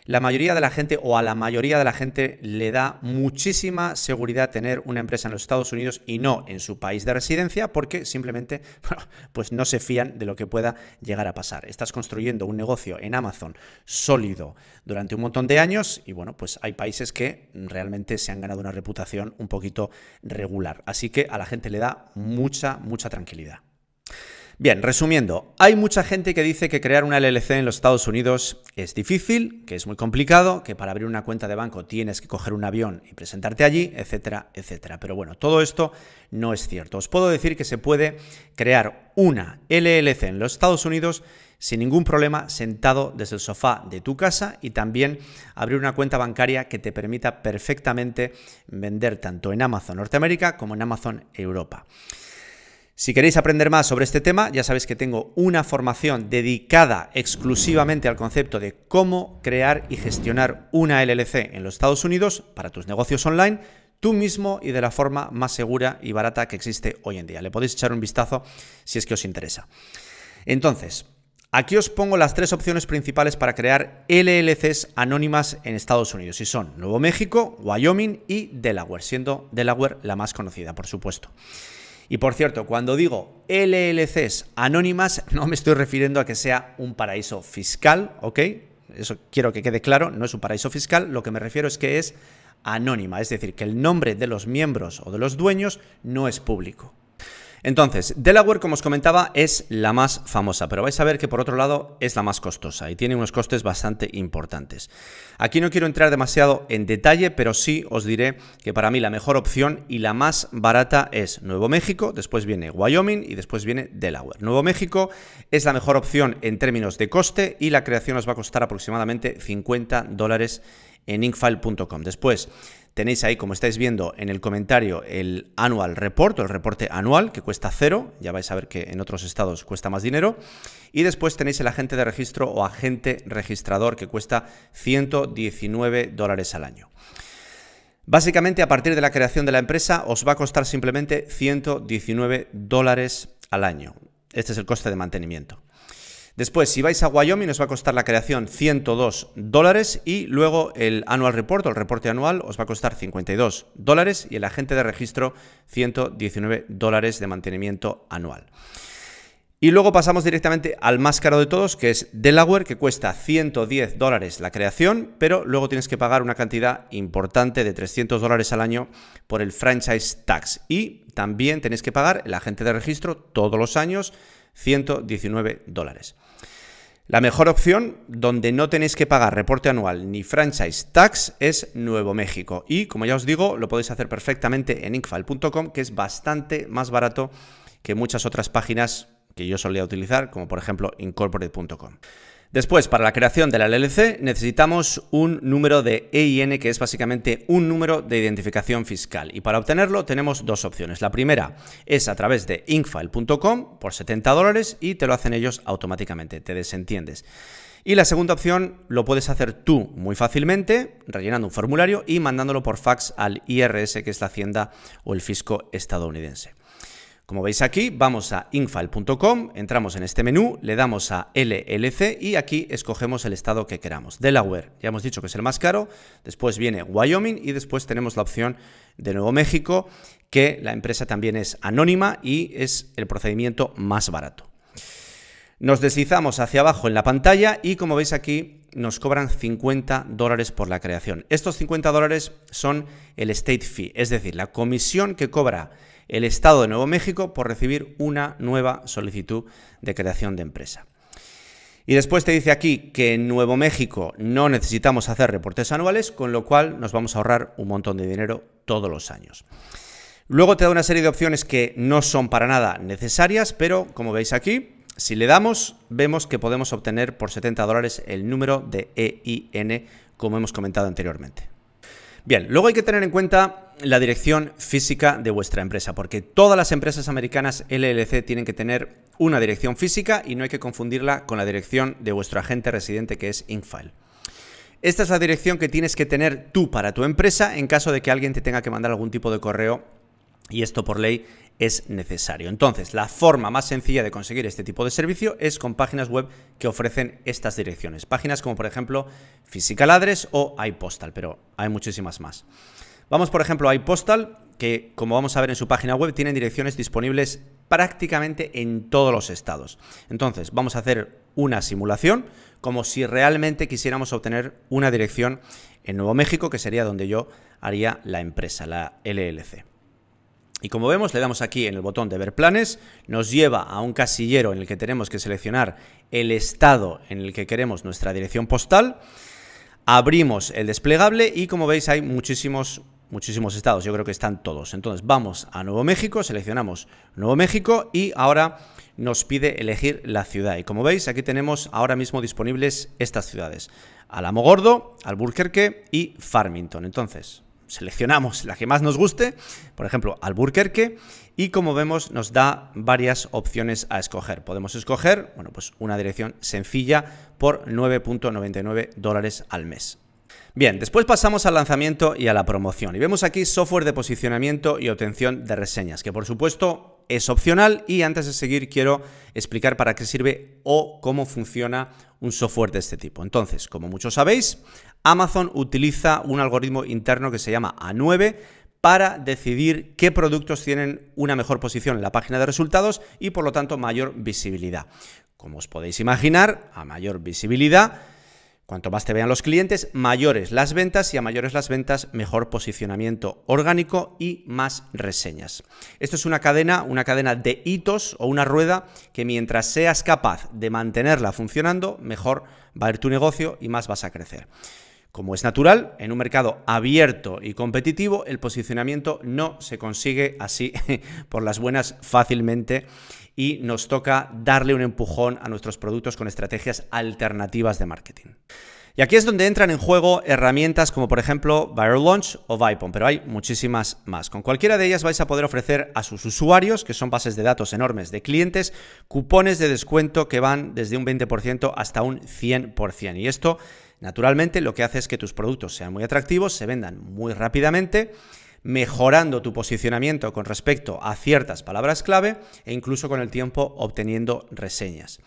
Speaker 1: la mayoría de la gente o a la mayoría de la gente le da muchísima seguridad tener una empresa en los Estados Unidos y no en su país de residencia porque simplemente pues no se fían de lo que pueda llegar a pasar. Estás construyendo un negocio en Amazon sólido durante un montón de años y bueno, pues hay países que realmente se han ganado una reputación un poquito regular. Así que a la gente le da mucha, mucha tranquilidad. Bien, resumiendo, hay mucha gente que dice que crear una LLC en los Estados Unidos es difícil, que es muy complicado, que para abrir una cuenta de banco tienes que coger un avión y presentarte allí, etcétera, etcétera. Pero bueno, todo esto no es cierto. Os puedo decir que se puede crear una LLC en los Estados Unidos sin ningún problema sentado desde el sofá de tu casa y también abrir una cuenta bancaria que te permita perfectamente vender tanto en Amazon Norteamérica como en Amazon Europa. Si queréis aprender más sobre este tema, ya sabéis que tengo una formación dedicada exclusivamente al concepto de cómo crear y gestionar una LLC en los Estados Unidos para tus negocios online tú mismo y de la forma más segura y barata que existe hoy en día. Le podéis echar un vistazo si es que os interesa. Entonces, aquí os pongo las tres opciones principales para crear LLCs anónimas en Estados Unidos y son Nuevo México, Wyoming y Delaware, siendo Delaware la más conocida, por supuesto. Y por cierto, cuando digo LLCs anónimas, no me estoy refiriendo a que sea un paraíso fiscal, ¿ok? Eso quiero que quede claro, no es un paraíso fiscal, lo que me refiero es que es anónima, es decir, que el nombre de los miembros o de los dueños no es público. Entonces, Delaware, como os comentaba, es la más famosa, pero vais a ver que por otro lado es la más costosa y tiene unos costes bastante importantes. Aquí no quiero entrar demasiado en detalle, pero sí os diré que para mí la mejor opción y la más barata es Nuevo México, después viene Wyoming y después viene Delaware. Nuevo México es la mejor opción en términos de coste y la creación os va a costar aproximadamente 50 dólares en inkfile.com. Después, Tenéis ahí, como estáis viendo en el comentario, el annual report o el reporte anual que cuesta cero. Ya vais a ver que en otros estados cuesta más dinero. Y después tenéis el agente de registro o agente registrador que cuesta 119 dólares al año. Básicamente, a partir de la creación de la empresa, os va a costar simplemente 119 dólares al año. Este es el coste de mantenimiento. Después, si vais a Wyoming, os va a costar la creación 102 dólares y luego el Annual Report o el reporte anual os va a costar 52 dólares y el agente de registro 119 dólares de mantenimiento anual. Y luego pasamos directamente al más caro de todos, que es Delaware, que cuesta 110 dólares la creación, pero luego tienes que pagar una cantidad importante de 300 dólares al año por el franchise tax. Y también tenéis que pagar el agente de registro todos los años, 119 dólares. La mejor opción donde no tenéis que pagar reporte anual ni franchise tax es Nuevo México. Y como ya os digo, lo podéis hacer perfectamente en inkfile.com, que es bastante más barato que muchas otras páginas que yo solía utilizar, como por ejemplo incorporate.com. Después, para la creación de la LLC necesitamos un número de EIN, que es básicamente un número de identificación fiscal. Y para obtenerlo tenemos dos opciones. La primera es a través de inkfile.com por 70 dólares y te lo hacen ellos automáticamente, te desentiendes. Y la segunda opción lo puedes hacer tú muy fácilmente, rellenando un formulario y mandándolo por fax al IRS, que es la Hacienda o el Fisco estadounidense. Como veis aquí, vamos a infile.com, entramos en este menú, le damos a LLC y aquí escogemos el estado que queramos. Delaware, ya hemos dicho que es el más caro, después viene Wyoming y después tenemos la opción de Nuevo México, que la empresa también es anónima y es el procedimiento más barato. Nos deslizamos hacia abajo en la pantalla y como veis aquí nos cobran 50 dólares por la creación. Estos 50 dólares son el state fee, es decir, la comisión que cobra el Estado de Nuevo México por recibir una nueva solicitud de creación de empresa. Y después te dice aquí que en Nuevo México no necesitamos hacer reportes anuales, con lo cual nos vamos a ahorrar un montón de dinero todos los años. Luego te da una serie de opciones que no son para nada necesarias, pero como veis aquí, si le damos, vemos que podemos obtener por 70 dólares el número de EIN, como hemos comentado anteriormente. Bien, luego hay que tener en cuenta la dirección física de vuestra empresa, porque todas las empresas americanas LLC tienen que tener una dirección física y no hay que confundirla con la dirección de vuestro agente residente que es Infile. Esta es la dirección que tienes que tener tú para tu empresa en caso de que alguien te tenga que mandar algún tipo de correo y esto por ley es necesario. Entonces, la forma más sencilla de conseguir este tipo de servicio es con páginas web que ofrecen estas direcciones. Páginas como por ejemplo Physical Address o iPostal, pero hay muchísimas más. Vamos, por ejemplo, a iPostal, que como vamos a ver en su página web, tienen direcciones disponibles prácticamente en todos los estados. Entonces, vamos a hacer una simulación como si realmente quisiéramos obtener una dirección en Nuevo México, que sería donde yo haría la empresa, la LLC. Y como vemos, le damos aquí en el botón de ver planes, nos lleva a un casillero en el que tenemos que seleccionar el estado en el que queremos nuestra dirección postal, abrimos el desplegable y como veis hay muchísimos muchísimos estados, yo creo que están todos. Entonces vamos a Nuevo México, seleccionamos Nuevo México y ahora nos pide elegir la ciudad. Y como veis, aquí tenemos ahora mismo disponibles estas ciudades. Alamogordo, Alburquerque y Farmington. Entonces, seleccionamos la que más nos guste, por ejemplo, Alburquerque, y como vemos nos da varias opciones a escoger. Podemos escoger, bueno, pues una dirección sencilla por 9.99 dólares al mes. Bien, después pasamos al lanzamiento y a la promoción. Y vemos aquí software de posicionamiento y obtención de reseñas, que por supuesto es opcional y antes de seguir quiero explicar para qué sirve o cómo funciona un software de este tipo. Entonces, como muchos sabéis, Amazon utiliza un algoritmo interno que se llama A9 para decidir qué productos tienen una mejor posición en la página de resultados y por lo tanto mayor visibilidad. Como os podéis imaginar, a mayor visibilidad, Cuanto más te vean los clientes, mayores las ventas y a mayores las ventas, mejor posicionamiento orgánico y más reseñas. Esto es una cadena, una cadena de hitos o una rueda que mientras seas capaz de mantenerla funcionando, mejor va a ir tu negocio y más vas a crecer. Como es natural, en un mercado abierto y competitivo, el posicionamiento no se consigue así por las buenas fácilmente y nos toca darle un empujón a nuestros productos con estrategias alternativas de marketing. Y aquí es donde entran en juego herramientas como por ejemplo Viral Launch o Vipon, pero hay muchísimas más. Con cualquiera de ellas vais a poder ofrecer a sus usuarios, que son bases de datos enormes de clientes, cupones de descuento que van desde un 20% hasta un 100%. Y esto Naturalmente, lo que hace es que tus productos sean muy atractivos, se vendan muy rápidamente, mejorando tu posicionamiento con respecto a ciertas palabras clave e incluso con el tiempo obteniendo reseñas.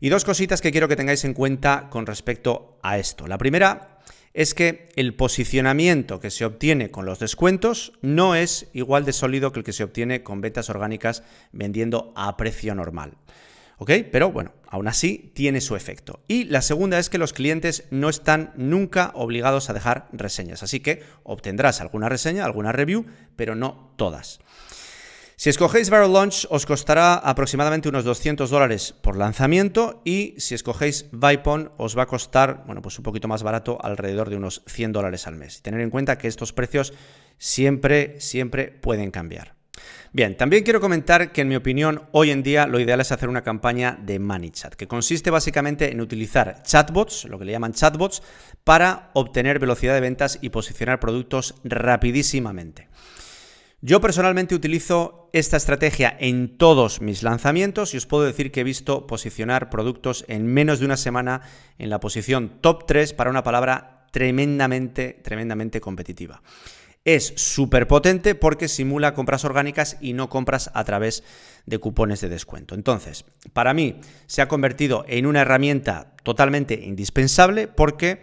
Speaker 1: Y dos cositas que quiero que tengáis en cuenta con respecto a esto. La primera es que el posicionamiento que se obtiene con los descuentos no es igual de sólido que el que se obtiene con ventas orgánicas vendiendo a precio normal. ¿Ok? Pero bueno, aún así tiene su efecto. Y la segunda es que los clientes no están nunca obligados a dejar reseñas, así que obtendrás alguna reseña, alguna review, pero no todas. Si escogéis Barrel Launch os costará aproximadamente unos 200 dólares por lanzamiento y si escogéis Vipon os va a costar, bueno, pues un poquito más barato, alrededor de unos 100 dólares al mes. Tener en cuenta que estos precios siempre, siempre pueden cambiar. Bien, también quiero comentar que en mi opinión hoy en día lo ideal es hacer una campaña de chat, que consiste básicamente en utilizar chatbots, lo que le llaman chatbots, para obtener velocidad de ventas y posicionar productos rapidísimamente. Yo personalmente utilizo esta estrategia en todos mis lanzamientos y os puedo decir que he visto posicionar productos en menos de una semana en la posición top 3 para una palabra tremendamente, tremendamente competitiva es súper potente porque simula compras orgánicas y no compras a través de cupones de descuento. Entonces, para mí se ha convertido en una herramienta totalmente indispensable porque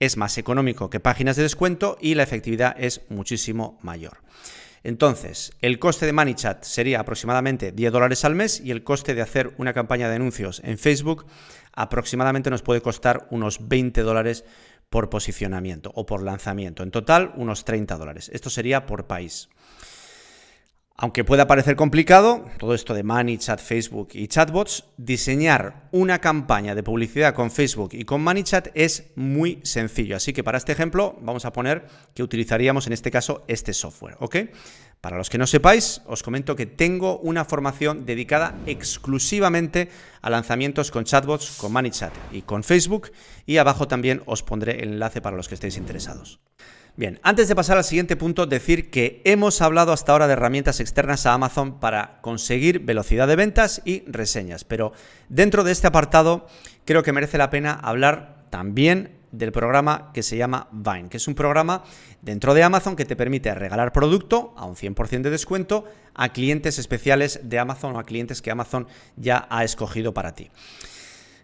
Speaker 1: es más económico que páginas de descuento y la efectividad es muchísimo mayor. Entonces, el coste de Manychat sería aproximadamente 10 dólares al mes y el coste de hacer una campaña de anuncios en Facebook aproximadamente nos puede costar unos 20 dólares por posicionamiento o por lanzamiento. En total, unos 30 dólares. Esto sería por país. Aunque pueda parecer complicado, todo esto de Manichat, Facebook y chatbots, diseñar una campaña de publicidad con Facebook y con Manichat es muy sencillo. Así que para este ejemplo vamos a poner que utilizaríamos en este caso este software, ¿ok? Para los que no sepáis, os comento que tengo una formación dedicada exclusivamente a lanzamientos con chatbots, con Manichat y con Facebook y abajo también os pondré el enlace para los que estéis interesados. Bien, antes de pasar al siguiente punto, decir que hemos hablado hasta ahora de herramientas externas a Amazon para conseguir velocidad de ventas y reseñas, pero dentro de este apartado creo que merece la pena hablar también del programa que se llama Vine, que es un programa dentro de Amazon que te permite regalar producto a un 100% de descuento a clientes especiales de Amazon o a clientes que Amazon ya ha escogido para ti.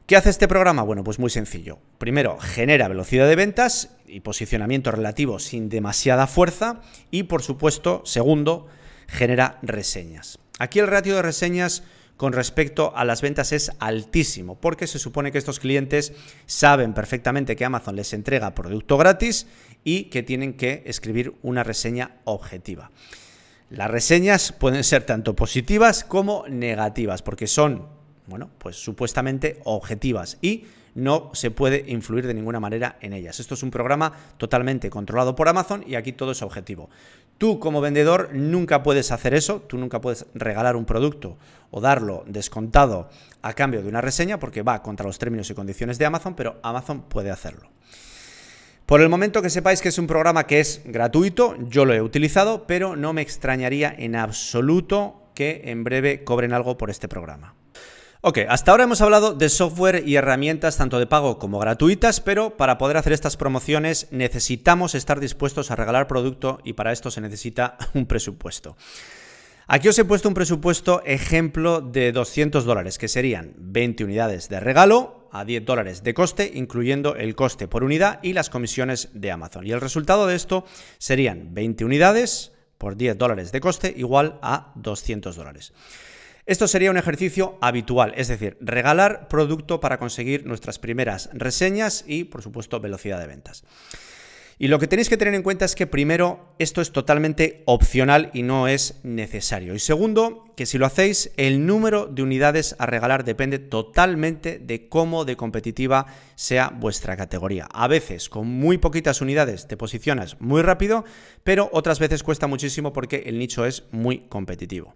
Speaker 1: ¿Qué hace este programa? Bueno, pues muy sencillo. Primero, genera velocidad de ventas y posicionamiento relativo sin demasiada fuerza. Y por supuesto, segundo, genera reseñas. Aquí el ratio de reseñas con respecto a las ventas es altísimo, porque se supone que estos clientes saben perfectamente que Amazon les entrega producto gratis y que tienen que escribir una reseña objetiva. Las reseñas pueden ser tanto positivas como negativas, porque son bueno, pues supuestamente objetivas y no se puede influir de ninguna manera en ellas. Esto es un programa totalmente controlado por Amazon y aquí todo es objetivo. Tú como vendedor nunca puedes hacer eso, tú nunca puedes regalar un producto o darlo descontado a cambio de una reseña porque va contra los términos y condiciones de Amazon, pero Amazon puede hacerlo. Por el momento que sepáis que es un programa que es gratuito, yo lo he utilizado, pero no me extrañaría en absoluto que en breve cobren algo por este programa. Ok, hasta ahora hemos hablado de software y herramientas tanto de pago como gratuitas, pero para poder hacer estas promociones necesitamos estar dispuestos a regalar producto y para esto se necesita un presupuesto. Aquí os he puesto un presupuesto ejemplo de 200 dólares, que serían 20 unidades de regalo a 10 dólares de coste, incluyendo el coste por unidad y las comisiones de Amazon. Y el resultado de esto serían 20 unidades por 10 dólares de coste igual a 200 dólares. Esto sería un ejercicio habitual, es decir, regalar producto para conseguir nuestras primeras reseñas y, por supuesto, velocidad de ventas. Y lo que tenéis que tener en cuenta es que primero, esto es totalmente opcional y no es necesario. Y segundo, que si lo hacéis, el número de unidades a regalar depende totalmente de cómo de competitiva sea vuestra categoría. A veces con muy poquitas unidades te posicionas muy rápido, pero otras veces cuesta muchísimo porque el nicho es muy competitivo.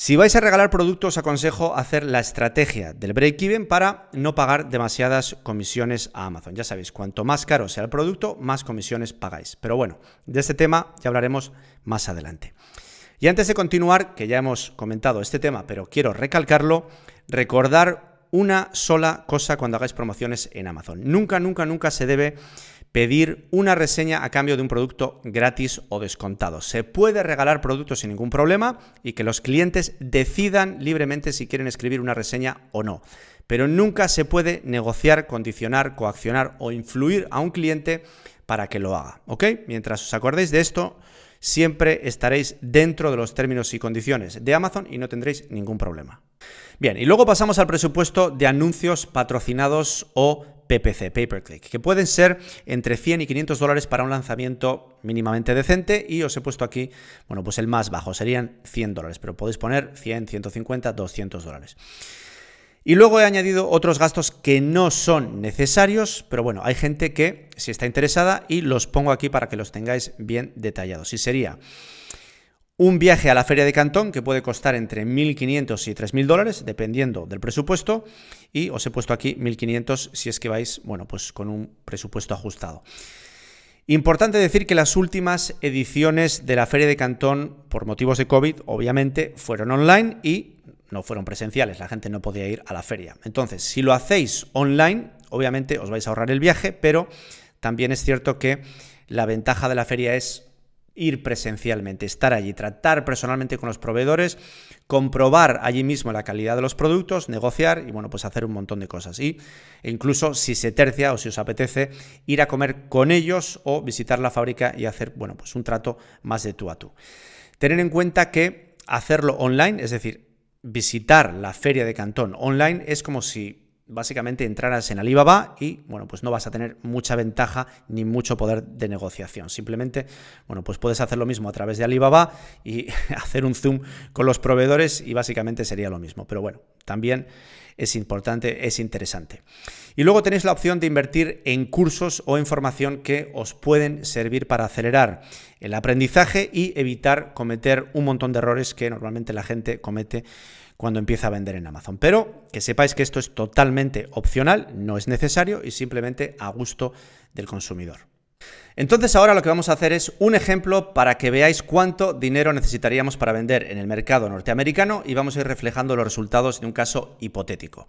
Speaker 1: Si vais a regalar productos, os aconsejo hacer la estrategia del break-even para no pagar demasiadas comisiones a Amazon. Ya sabéis, cuanto más caro sea el producto, más comisiones pagáis. Pero bueno, de este tema ya hablaremos más adelante. Y antes de continuar, que ya hemos comentado este tema, pero quiero recalcarlo, recordar una sola cosa cuando hagáis promociones en Amazon. Nunca, nunca, nunca se debe pedir una reseña a cambio de un producto gratis o descontado. Se puede regalar productos sin ningún problema y que los clientes decidan libremente si quieren escribir una reseña o no. Pero nunca se puede negociar, condicionar, coaccionar o influir a un cliente para que lo haga. ¿Ok? Mientras os acordéis de esto, siempre estaréis dentro de los términos y condiciones de Amazon y no tendréis ningún problema. Bien, y luego pasamos al presupuesto de anuncios patrocinados o PPC, pay click, que pueden ser entre 100 y 500 dólares para un lanzamiento mínimamente decente y os he puesto aquí, bueno, pues el más bajo, serían 100 dólares, pero podéis poner 100, 150, 200 dólares. Y luego he añadido otros gastos que no son necesarios, pero bueno, hay gente que si está interesada y los pongo aquí para que los tengáis bien detallados. Y sería un viaje a la feria de Cantón que puede costar entre 1.500 y 3.000 dólares, dependiendo del presupuesto, y os he puesto aquí 1.500 si es que vais, bueno, pues con un presupuesto ajustado. Importante decir que las últimas ediciones de la feria de Cantón, por motivos de COVID, obviamente, fueron online y no fueron presenciales, la gente no podía ir a la feria. Entonces, si lo hacéis online, obviamente os vais a ahorrar el viaje, pero también es cierto que la ventaja de la feria es ir presencialmente, estar allí, tratar personalmente con los proveedores, comprobar allí mismo la calidad de los productos, negociar y bueno, pues hacer un montón de cosas. Y e incluso si se tercia o si os apetece, ir a comer con ellos o visitar la fábrica y hacer, bueno, pues un trato más de tú a tú. Tener en cuenta que hacerlo online, es decir, visitar la feria de Cantón online es como si básicamente entrarás en Alibaba y, bueno, pues no vas a tener mucha ventaja ni mucho poder de negociación. Simplemente, bueno, pues puedes hacer lo mismo a través de Alibaba y hacer un zoom con los proveedores y básicamente sería lo mismo. Pero bueno, también es importante, es interesante. Y luego tenéis la opción de invertir en cursos o en formación que os pueden servir para acelerar el aprendizaje y evitar cometer un montón de errores que normalmente la gente comete cuando empieza a vender en Amazon. Pero que sepáis que esto es totalmente opcional, no es necesario y simplemente a gusto del consumidor. Entonces ahora lo que vamos a hacer es un ejemplo para que veáis cuánto dinero necesitaríamos para vender en el mercado norteamericano y vamos a ir reflejando los resultados de un caso hipotético.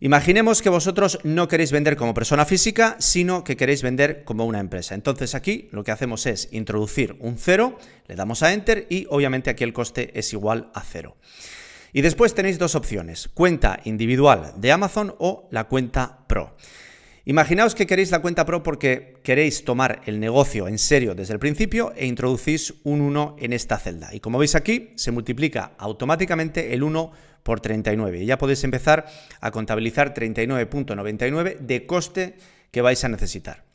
Speaker 1: Imaginemos que vosotros no queréis vender como persona física, sino que queréis vender como una empresa. Entonces aquí lo que hacemos es introducir un cero, le damos a Enter y obviamente aquí el coste es igual a cero. Y después tenéis dos opciones, cuenta individual de Amazon o la cuenta Pro. Imaginaos que queréis la cuenta Pro porque queréis tomar el negocio en serio desde el principio e introducís un 1 en esta celda. Y como veis aquí, se multiplica automáticamente el 1 por 39. Y ya podéis empezar a contabilizar 39.99 de coste que vais a necesitar.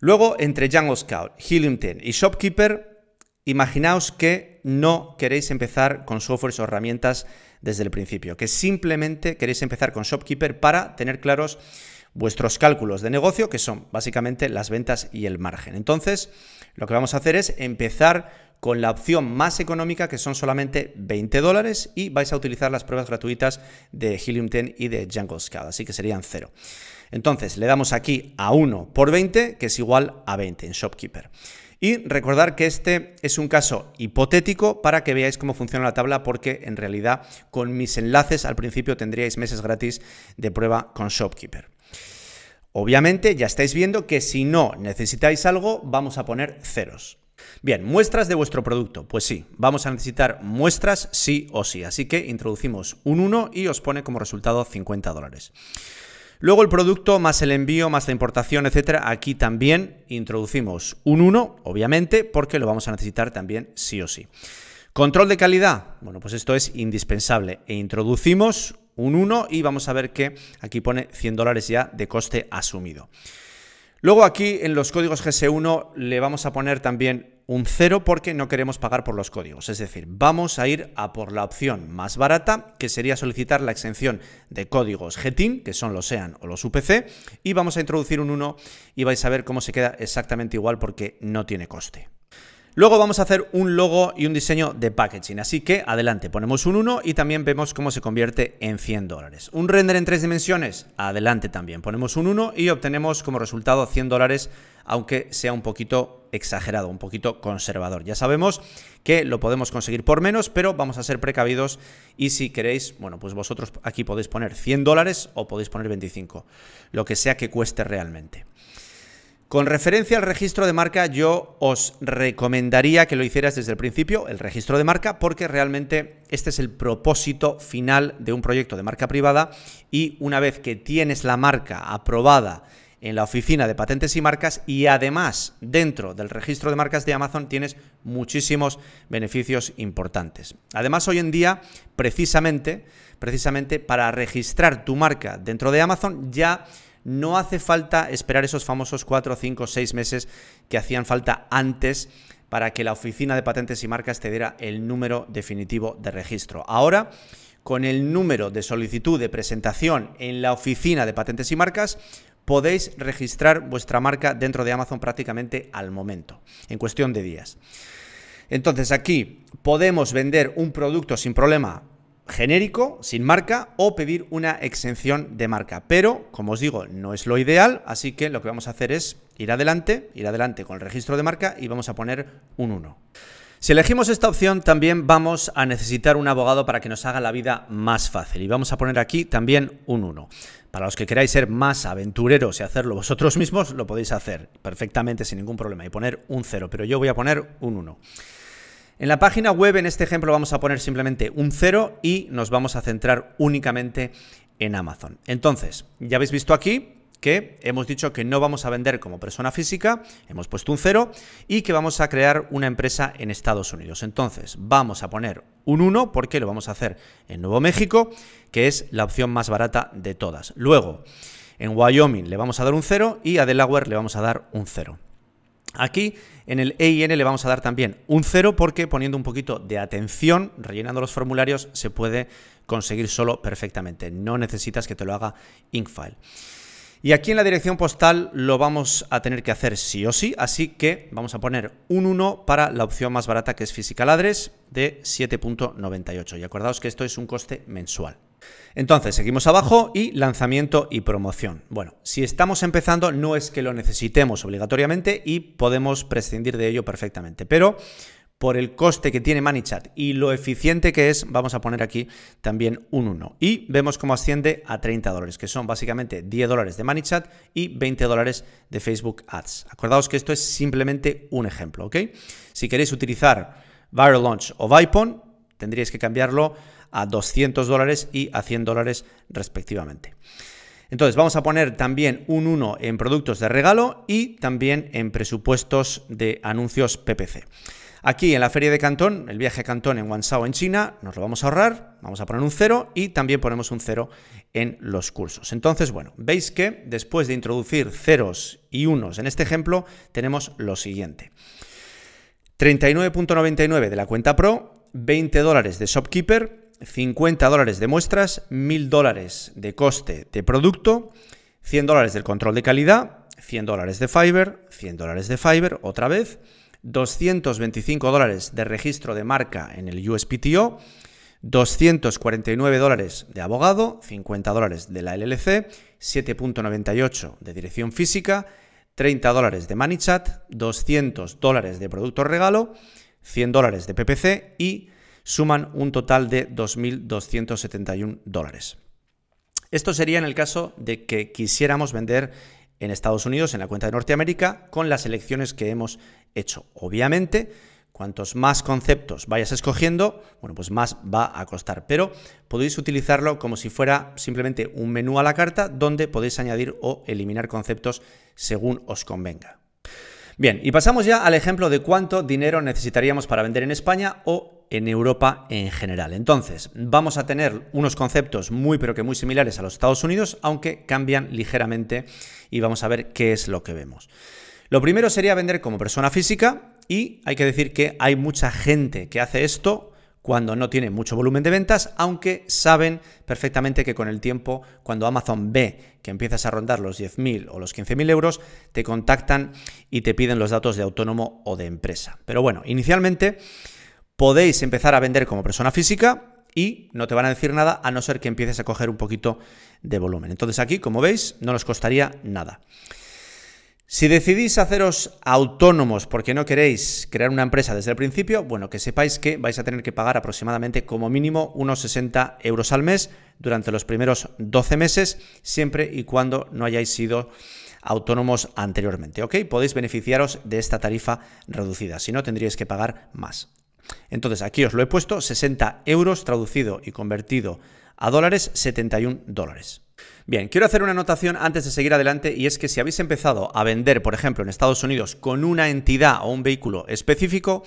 Speaker 1: Luego, entre Jungle Scout, Helium 10 y Shopkeeper, imaginaos que no queréis empezar con softwares o herramientas desde el principio, que simplemente queréis empezar con Shopkeeper para tener claros vuestros cálculos de negocio, que son básicamente las ventas y el margen. Entonces, lo que vamos a hacer es empezar con la opción más económica, que son solamente 20 dólares, y vais a utilizar las pruebas gratuitas de Helium 10 y de Jungle Scout, así que serían cero. Entonces, le damos aquí a 1 por 20, que es igual a 20 en Shopkeeper. Y recordar que este es un caso hipotético para que veáis cómo funciona la tabla porque en realidad con mis enlaces al principio tendríais meses gratis de prueba con Shopkeeper. Obviamente ya estáis viendo que si no necesitáis algo vamos a poner ceros. Bien, muestras de vuestro producto. Pues sí, vamos a necesitar muestras sí o sí. Así que introducimos un 1 y os pone como resultado 50 dólares. Luego el producto más el envío más la importación, etcétera. Aquí también introducimos un 1, obviamente, porque lo vamos a necesitar también sí o sí. Control de calidad. Bueno, pues esto es indispensable e introducimos un 1 y vamos a ver que aquí pone 100 dólares ya de coste asumido. Luego aquí en los códigos GS1 le vamos a poner también un 0 porque no queremos pagar por los códigos. Es decir, vamos a ir a por la opción más barata, que sería solicitar la exención de códigos GETIN, que son los SEAN o los UPC, y vamos a introducir un 1 y vais a ver cómo se queda exactamente igual porque no tiene coste. Luego vamos a hacer un logo y un diseño de packaging, así que adelante, ponemos un 1 y también vemos cómo se convierte en 100 dólares. Un render en tres dimensiones, adelante también, ponemos un 1 y obtenemos como resultado 100 dólares, aunque sea un poquito exagerado, un poquito conservador. Ya sabemos que lo podemos conseguir por menos, pero vamos a ser precavidos y si queréis, bueno, pues vosotros aquí podéis poner 100 dólares o podéis poner 25, lo que sea que cueste realmente. Con referencia al registro de marca, yo os recomendaría que lo hicieras desde el principio, el registro de marca, porque realmente este es el propósito final de un proyecto de marca privada y una vez que tienes la marca aprobada, en la oficina de patentes y marcas y además dentro del registro de marcas de Amazon tienes muchísimos beneficios importantes. Además hoy en día precisamente, precisamente para registrar tu marca dentro de Amazon ya no hace falta esperar esos famosos 4, 5, 6 meses que hacían falta antes para que la oficina de patentes y marcas te diera el número definitivo de registro. Ahora, con el número de solicitud de presentación en la oficina de patentes y marcas, podéis registrar vuestra marca dentro de Amazon prácticamente al momento, en cuestión de días. Entonces aquí podemos vender un producto sin problema genérico, sin marca, o pedir una exención de marca. Pero, como os digo, no es lo ideal, así que lo que vamos a hacer es ir adelante, ir adelante con el registro de marca y vamos a poner un 1. Si elegimos esta opción, también vamos a necesitar un abogado para que nos haga la vida más fácil. Y vamos a poner aquí también un 1. Para los que queráis ser más aventureros y hacerlo vosotros mismos, lo podéis hacer perfectamente sin ningún problema y poner un 0, pero yo voy a poner un 1. En la página web, en este ejemplo, vamos a poner simplemente un 0 y nos vamos a centrar únicamente en Amazon. Entonces, ya habéis visto aquí que hemos dicho que no vamos a vender como persona física, hemos puesto un cero, y que vamos a crear una empresa en Estados Unidos. Entonces, vamos a poner un 1 porque lo vamos a hacer en Nuevo México, que es la opción más barata de todas. Luego, en Wyoming le vamos a dar un 0 y a Delaware le vamos a dar un 0. Aquí en el EIN le vamos a dar también un 0 porque poniendo un poquito de atención, rellenando los formularios, se puede conseguir solo perfectamente. No necesitas que te lo haga Inkfile. Y aquí en la dirección postal lo vamos a tener que hacer sí o sí, así que vamos a poner un 1 para la opción más barata que es Física Ladres de 7.98. Y acordaos que esto es un coste mensual. Entonces, seguimos abajo y lanzamiento y promoción. Bueno, si estamos empezando no es que lo necesitemos obligatoriamente y podemos prescindir de ello perfectamente, pero por el coste que tiene ManyChat y lo eficiente que es, vamos a poner aquí también un 1. Y vemos cómo asciende a 30 dólares, que son básicamente 10 dólares de ManyChat y 20 dólares de Facebook Ads. Acordaos que esto es simplemente un ejemplo, ¿ok? Si queréis utilizar Viral Launch o Vipon, tendríais que cambiarlo a 200 dólares y a 100 dólares respectivamente. Entonces vamos a poner también un 1 en productos de regalo y también en presupuestos de anuncios PPC. Aquí en la feria de Cantón, el viaje a Cantón en Guangzhou en China, nos lo vamos a ahorrar, vamos a poner un cero y también ponemos un cero en los cursos. Entonces, bueno, veis que después de introducir ceros y unos en este ejemplo, tenemos lo siguiente. 39.99 de la cuenta Pro, 20 dólares de Shopkeeper, 50 dólares de muestras, 1000 dólares de coste de producto, 100 dólares del control de calidad, 100 dólares de fiber, 100 dólares de fiber otra vez, 225 dólares de registro de marca en el USPTO, 249 dólares de abogado, 50 dólares de la LLC, 7.98 de dirección física, 30 dólares de ManiChat, 200 dólares de producto regalo, 100 dólares de PPC y suman un total de 2.271 dólares. Esto sería en el caso de que quisiéramos vender en Estados Unidos, en la cuenta de Norteamérica, con las elecciones que hemos hecho. Obviamente, cuantos más conceptos vayas escogiendo, bueno, pues más va a costar. Pero podéis utilizarlo como si fuera simplemente un menú a la carta donde podéis añadir o eliminar conceptos según os convenga. Bien, y pasamos ya al ejemplo de cuánto dinero necesitaríamos para vender en España o en Europa en general. Entonces, vamos a tener unos conceptos muy pero que muy similares a los Estados Unidos, aunque cambian ligeramente y vamos a ver qué es lo que vemos. Lo primero sería vender como persona física y hay que decir que hay mucha gente que hace esto cuando no tienen mucho volumen de ventas, aunque saben perfectamente que con el tiempo, cuando Amazon ve que empiezas a rondar los 10.000 o los 15.000 euros, te contactan y te piden los datos de autónomo o de empresa. Pero bueno, inicialmente podéis empezar a vender como persona física, y no te van a decir nada a no ser que empieces a coger un poquito de volumen. Entonces aquí, como veis, no nos costaría nada. Si decidís haceros autónomos porque no queréis crear una empresa desde el principio, bueno, que sepáis que vais a tener que pagar aproximadamente como mínimo unos 60 euros al mes durante los primeros 12 meses, siempre y cuando no hayáis sido autónomos anteriormente, ¿ok? Podéis beneficiaros de esta tarifa reducida, si no tendríais que pagar más. Entonces, aquí os lo he puesto, 60 euros traducido y convertido a dólares 71 dólares. Bien, quiero hacer una anotación antes de seguir adelante y es que si habéis empezado a vender, por ejemplo, en Estados Unidos con una entidad o un vehículo específico,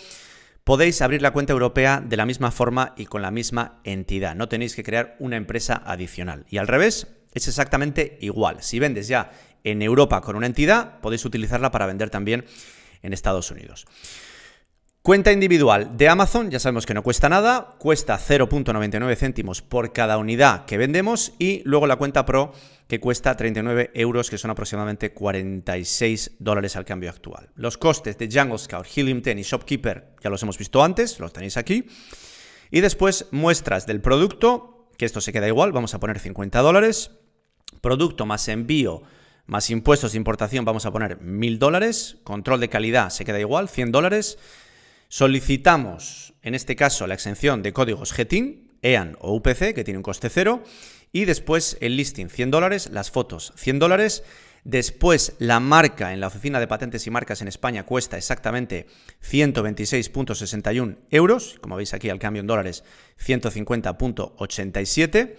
Speaker 1: podéis abrir la cuenta europea de la misma forma y con la misma entidad. No tenéis que crear una empresa adicional. Y al revés, es exactamente igual. Si vendes ya en Europa con una entidad, podéis utilizarla para vender también en Estados Unidos. Cuenta individual de Amazon, ya sabemos que no cuesta nada, cuesta 0.99 céntimos por cada unidad que vendemos y luego la cuenta Pro que cuesta 39 euros, que son aproximadamente 46 dólares al cambio actual. Los costes de Jungle Scout, Helium 10 y Shopkeeper ya los hemos visto antes, los tenéis aquí. Y después muestras del producto, que esto se queda igual, vamos a poner 50 dólares. Producto más envío más impuestos de importación vamos a poner 1000 dólares. Control de calidad se queda igual, 100 dólares. Solicitamos, en este caso, la exención de códigos GETIN, EAN o UPC, que tiene un coste cero, y después el listing 100 dólares, las fotos 100 dólares, después la marca en la Oficina de Patentes y Marcas en España cuesta exactamente 126.61 euros, como veis aquí al cambio en dólares 150.87.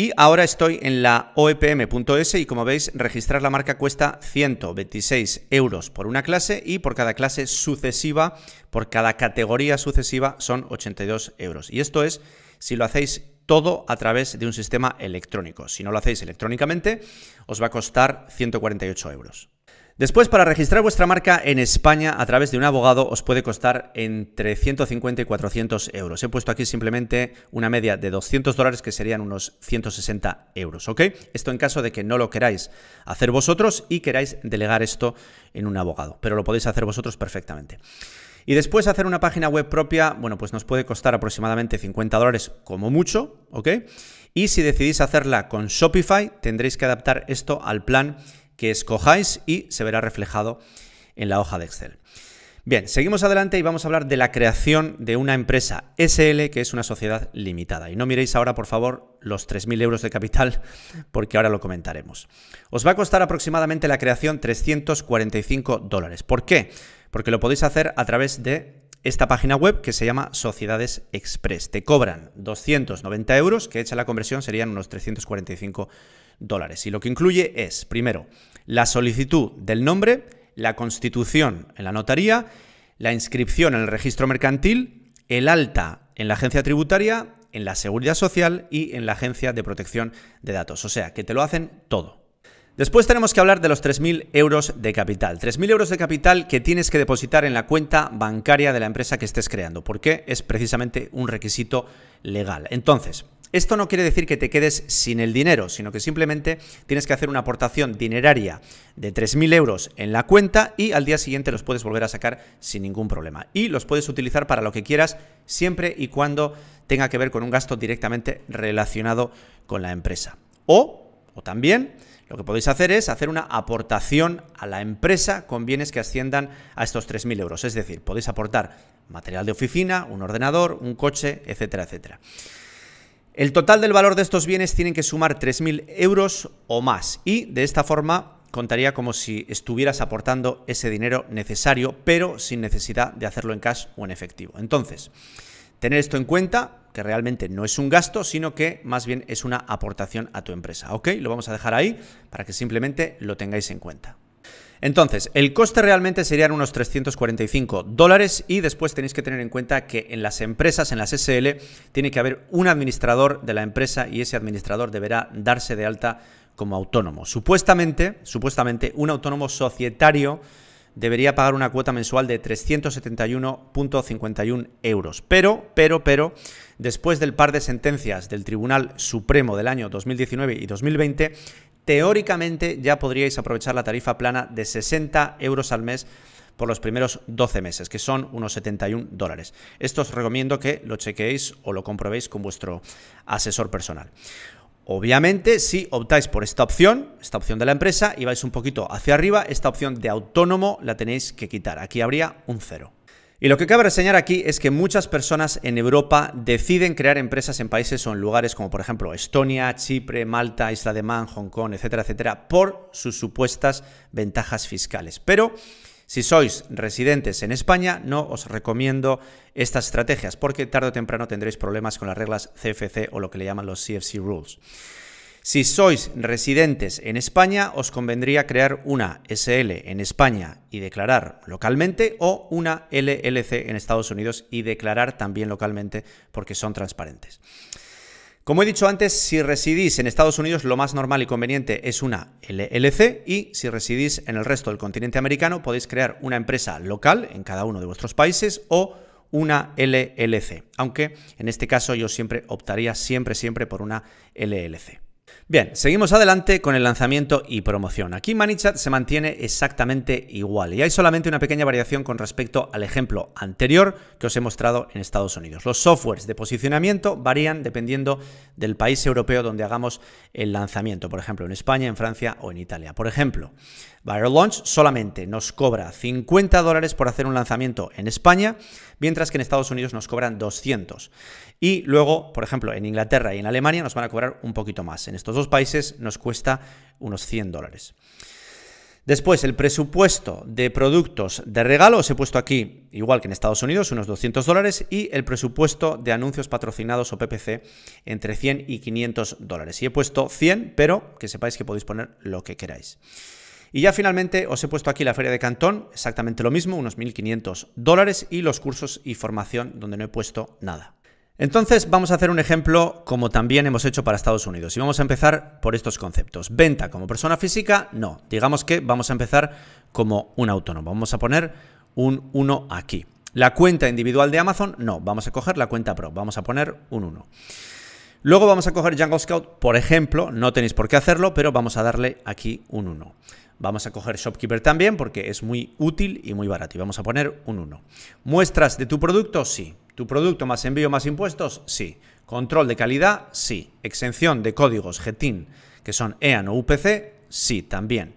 Speaker 1: Y ahora estoy en la oepm.es y como veis registrar la marca cuesta 126 euros por una clase y por cada clase sucesiva, por cada categoría sucesiva son 82 euros. Y esto es si lo hacéis todo a través de un sistema electrónico. Si no lo hacéis electrónicamente os va a costar 148 euros. Después, para registrar vuestra marca en España a través de un abogado os puede costar entre 150 y 400 euros. He puesto aquí simplemente una media de 200 dólares que serían unos 160 euros, ¿ok? Esto en caso de que no lo queráis hacer vosotros y queráis delegar esto en un abogado, pero lo podéis hacer vosotros perfectamente. Y después hacer una página web propia, bueno, pues nos puede costar aproximadamente 50 dólares como mucho, ¿ok? Y si decidís hacerla con Shopify, tendréis que adaptar esto al plan que escojáis y se verá reflejado en la hoja de Excel. Bien, seguimos adelante y vamos a hablar de la creación de una empresa SL, que es una sociedad limitada. Y no miréis ahora, por favor, los 3.000 euros de capital, porque ahora lo comentaremos. Os va a costar aproximadamente la creación 345 dólares. ¿Por qué? Porque lo podéis hacer a través de esta página web que se llama Sociedades Express. Te cobran 290 euros, que hecha la conversión serían unos 345 dólares. Y lo que incluye es, primero, la solicitud del nombre, la constitución en la notaría, la inscripción en el registro mercantil, el alta en la agencia tributaria, en la seguridad social y en la agencia de protección de datos. O sea, que te lo hacen todo. Después tenemos que hablar de los 3.000 euros de capital. 3.000 euros de capital que tienes que depositar en la cuenta bancaria de la empresa que estés creando, porque es precisamente un requisito legal. Entonces, esto no quiere decir que te quedes sin el dinero, sino que simplemente tienes que hacer una aportación dineraria de 3.000 euros en la cuenta y al día siguiente los puedes volver a sacar sin ningún problema. Y los puedes utilizar para lo que quieras siempre y cuando tenga que ver con un gasto directamente relacionado con la empresa. O, o también, lo que podéis hacer es hacer una aportación a la empresa con bienes que asciendan a estos 3.000 euros. Es decir, podéis aportar material de oficina, un ordenador, un coche, etcétera, etcétera. El total del valor de estos bienes tienen que sumar 3.000 euros o más y de esta forma contaría como si estuvieras aportando ese dinero necesario, pero sin necesidad de hacerlo en cash o en efectivo. Entonces, tener esto en cuenta, que realmente no es un gasto, sino que más bien es una aportación a tu empresa. ¿Ok? Lo vamos a dejar ahí para que simplemente lo tengáis en cuenta. Entonces, el coste realmente serían unos 345 dólares y después tenéis que tener en cuenta que en las empresas, en las SL, tiene que haber un administrador de la empresa y ese administrador deberá darse de alta como autónomo. Supuestamente, supuestamente un autónomo societario debería pagar una cuota mensual de 371.51 euros. Pero, pero, pero, después del par de sentencias del Tribunal Supremo del año 2019 y 2020, teóricamente ya podríais aprovechar la tarifa plana de 60 euros al mes por los primeros 12 meses, que son unos 71 dólares. Esto os recomiendo que lo chequeéis o lo comprobéis con vuestro asesor personal. Obviamente, si optáis por esta opción, esta opción de la empresa, y vais un poquito hacia arriba, esta opción de autónomo la tenéis que quitar. Aquí habría un cero. Y lo que cabe reseñar aquí es que muchas personas en Europa deciden crear empresas en países o en lugares como por ejemplo Estonia, Chipre, Malta, Isla de Man, Hong Kong, etcétera, etcétera, por sus supuestas ventajas fiscales. Pero si sois residentes en España, no os recomiendo estas estrategias porque tarde o temprano tendréis problemas con las reglas CFC o lo que le llaman los CFC Rules. Si sois residentes en España, os convendría crear una SL en España y declarar localmente o una LLC en Estados Unidos y declarar también localmente porque son transparentes. Como he dicho antes, si residís en Estados Unidos, lo más normal y conveniente es una LLC y si residís en el resto del continente americano, podéis crear una empresa local en cada uno de vuestros países o una LLC, aunque en este caso yo siempre optaría siempre, siempre por una LLC. Bien, seguimos adelante con el lanzamiento y promoción. Aquí Manichat se mantiene exactamente igual y hay solamente una pequeña variación con respecto al ejemplo anterior que os he mostrado en Estados Unidos. Los softwares de posicionamiento varían dependiendo del país europeo donde hagamos el lanzamiento, por ejemplo en España, en Francia o en Italia. Por ejemplo, Viral Launch solamente nos cobra 50 dólares por hacer un lanzamiento en España, mientras que en Estados Unidos nos cobran 200. Y luego, por ejemplo, en Inglaterra y en Alemania nos van a cobrar un poquito más. En estos dos países nos cuesta unos 100 dólares. Después, el presupuesto de productos de regalo, os he puesto aquí, igual que en Estados Unidos, unos 200 dólares, y el presupuesto de anuncios patrocinados o PPC entre 100 y 500 dólares. Y he puesto 100, pero que sepáis que podéis poner lo que queráis. Y ya finalmente os he puesto aquí la feria de Cantón, exactamente lo mismo, unos 1.500 dólares y los cursos y formación donde no he puesto nada. Entonces vamos a hacer un ejemplo como también hemos hecho para Estados Unidos y vamos a empezar por estos conceptos. Venta como persona física, no. Digamos que vamos a empezar como un autónomo. Vamos a poner un 1 aquí. La cuenta individual de Amazon, no. Vamos a coger la cuenta Pro. Vamos a poner un 1. Luego vamos a coger Jungle Scout, por ejemplo. No tenéis por qué hacerlo, pero vamos a darle aquí un 1. Vamos a coger Shopkeeper también porque es muy útil y muy barato. Y vamos a poner un 1. Muestras de tu producto, sí. Tu producto más envío más impuestos, sí. Control de calidad, sí. Exención de códigos GTIN, que son EAN o UPC, sí, también.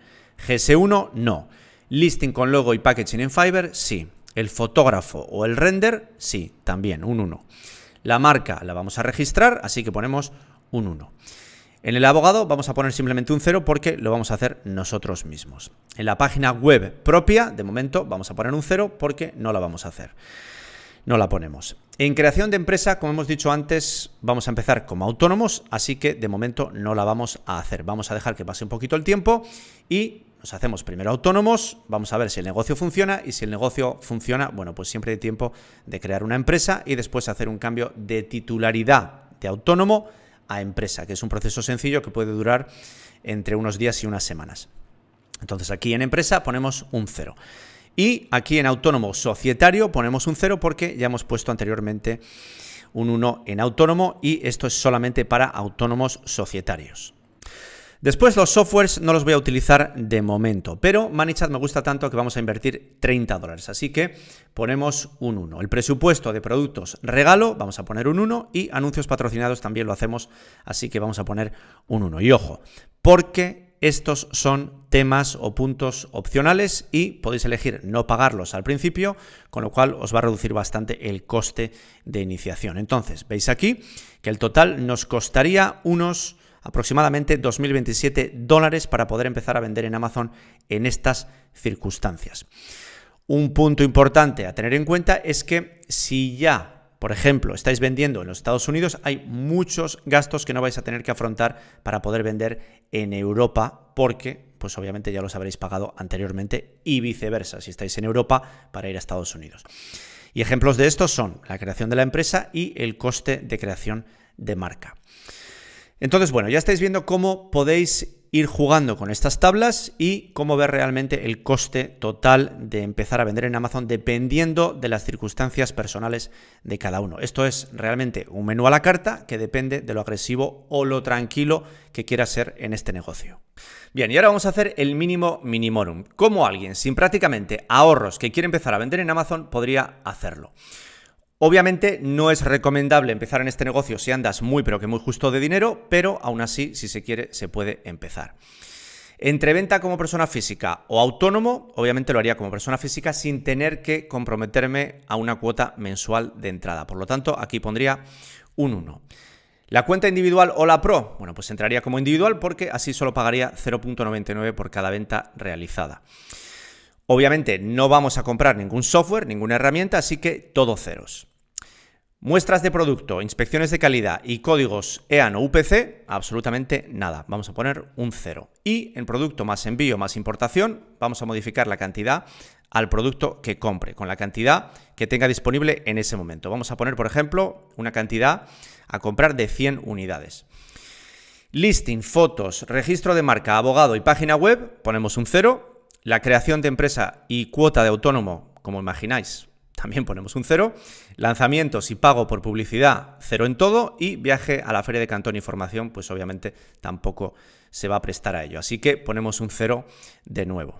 Speaker 1: GS1, no. Listing con logo y packaging en fiber sí. El fotógrafo o el render, sí, también, un 1. La marca la vamos a registrar, así que ponemos un 1. En el abogado vamos a poner simplemente un cero porque lo vamos a hacer nosotros mismos. En la página web propia, de momento, vamos a poner un cero porque no la vamos a hacer. No la ponemos. En creación de empresa, como hemos dicho antes, vamos a empezar como autónomos, así que de momento no la vamos a hacer. Vamos a dejar que pase un poquito el tiempo y nos hacemos primero autónomos, vamos a ver si el negocio funciona y si el negocio funciona, bueno, pues siempre hay tiempo de crear una empresa y después hacer un cambio de titularidad de autónomo empresa, que es un proceso sencillo que puede durar entre unos días y unas semanas. Entonces aquí en empresa ponemos un cero Y aquí en autónomo societario ponemos un cero porque ya hemos puesto anteriormente un 1 en autónomo y esto es solamente para autónomos societarios. Después los softwares no los voy a utilizar de momento, pero Manichat me gusta tanto que vamos a invertir 30 dólares, así que ponemos un 1. El presupuesto de productos regalo, vamos a poner un 1 y anuncios patrocinados también lo hacemos, así que vamos a poner un 1. Y ojo, porque estos son temas o puntos opcionales y podéis elegir no pagarlos al principio, con lo cual os va a reducir bastante el coste de iniciación. Entonces, veis aquí que el total nos costaría unos aproximadamente 2.027 dólares para poder empezar a vender en Amazon en estas circunstancias. Un punto importante a tener en cuenta es que si ya por ejemplo, estáis vendiendo en los Estados Unidos, hay muchos gastos que no vais a tener que afrontar para poder vender en Europa porque pues obviamente ya los habréis pagado anteriormente y viceversa, si estáis en Europa para ir a Estados Unidos. Y ejemplos de estos son la creación de la empresa y el coste de creación de marca. Entonces, bueno, ya estáis viendo cómo podéis ir jugando con estas tablas y cómo ver realmente el coste total de empezar a vender en Amazon dependiendo de las circunstancias personales de cada uno. Esto es realmente un menú a la carta que depende de lo agresivo o lo tranquilo que quiera ser en este negocio. Bien, y ahora vamos a hacer el mínimo minimorum. ¿Cómo alguien sin prácticamente ahorros que quiere empezar a vender en Amazon podría hacerlo? Obviamente no es recomendable empezar en este negocio si andas muy pero que muy justo de dinero, pero aún así, si se quiere, se puede empezar. Entre venta como persona física o autónomo, obviamente lo haría como persona física sin tener que comprometerme a una cuota mensual de entrada. Por lo tanto, aquí pondría un 1. La cuenta individual o la pro, bueno, pues entraría como individual porque así solo pagaría 0.99 por cada venta realizada. Obviamente no vamos a comprar ningún software, ninguna herramienta, así que todo ceros. Muestras de producto, inspecciones de calidad y códigos EAN o UPC, absolutamente nada. Vamos a poner un cero. Y en producto más envío más importación, vamos a modificar la cantidad al producto que compre, con la cantidad que tenga disponible en ese momento. Vamos a poner, por ejemplo, una cantidad a comprar de 100 unidades. Listing, fotos, registro de marca, abogado y página web, ponemos un cero. La creación de empresa y cuota de autónomo, como imagináis, también ponemos un cero. Lanzamientos y pago por publicidad, cero en todo. Y viaje a la Feria de Cantón y Formación, pues obviamente tampoco se va a prestar a ello. Así que ponemos un cero de nuevo.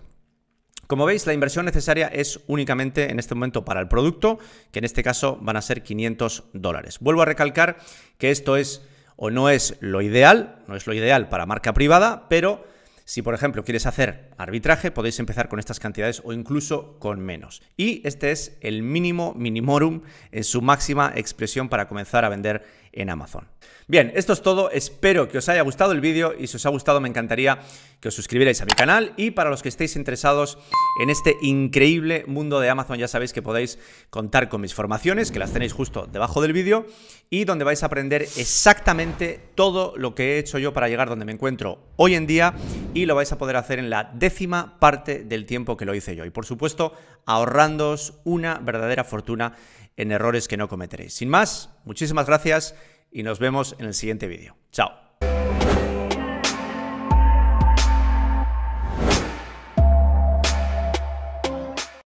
Speaker 1: Como veis, la inversión necesaria es únicamente en este momento para el producto, que en este caso van a ser 500 dólares. Vuelvo a recalcar que esto es o no es lo ideal, no es lo ideal para marca privada, pero si por ejemplo quieres hacer arbitraje, podéis empezar con estas cantidades o incluso con menos. Y este es el mínimo minimorum en su máxima expresión para comenzar a vender en Amazon. Bien, esto es todo. Espero que os haya gustado el vídeo y si os ha gustado me encantaría que os suscribierais a mi canal y para los que estéis interesados en este increíble mundo de Amazon ya sabéis que podéis contar con mis formaciones, que las tenéis justo debajo del vídeo y donde vais a aprender exactamente todo lo que he hecho yo para llegar donde me encuentro hoy en día y lo vais a poder hacer en la décima parte del tiempo que lo hice yo. Y por supuesto, ahorrándoos una verdadera fortuna en errores que no cometeréis. Sin más, muchísimas gracias y nos vemos en el siguiente vídeo. Chao.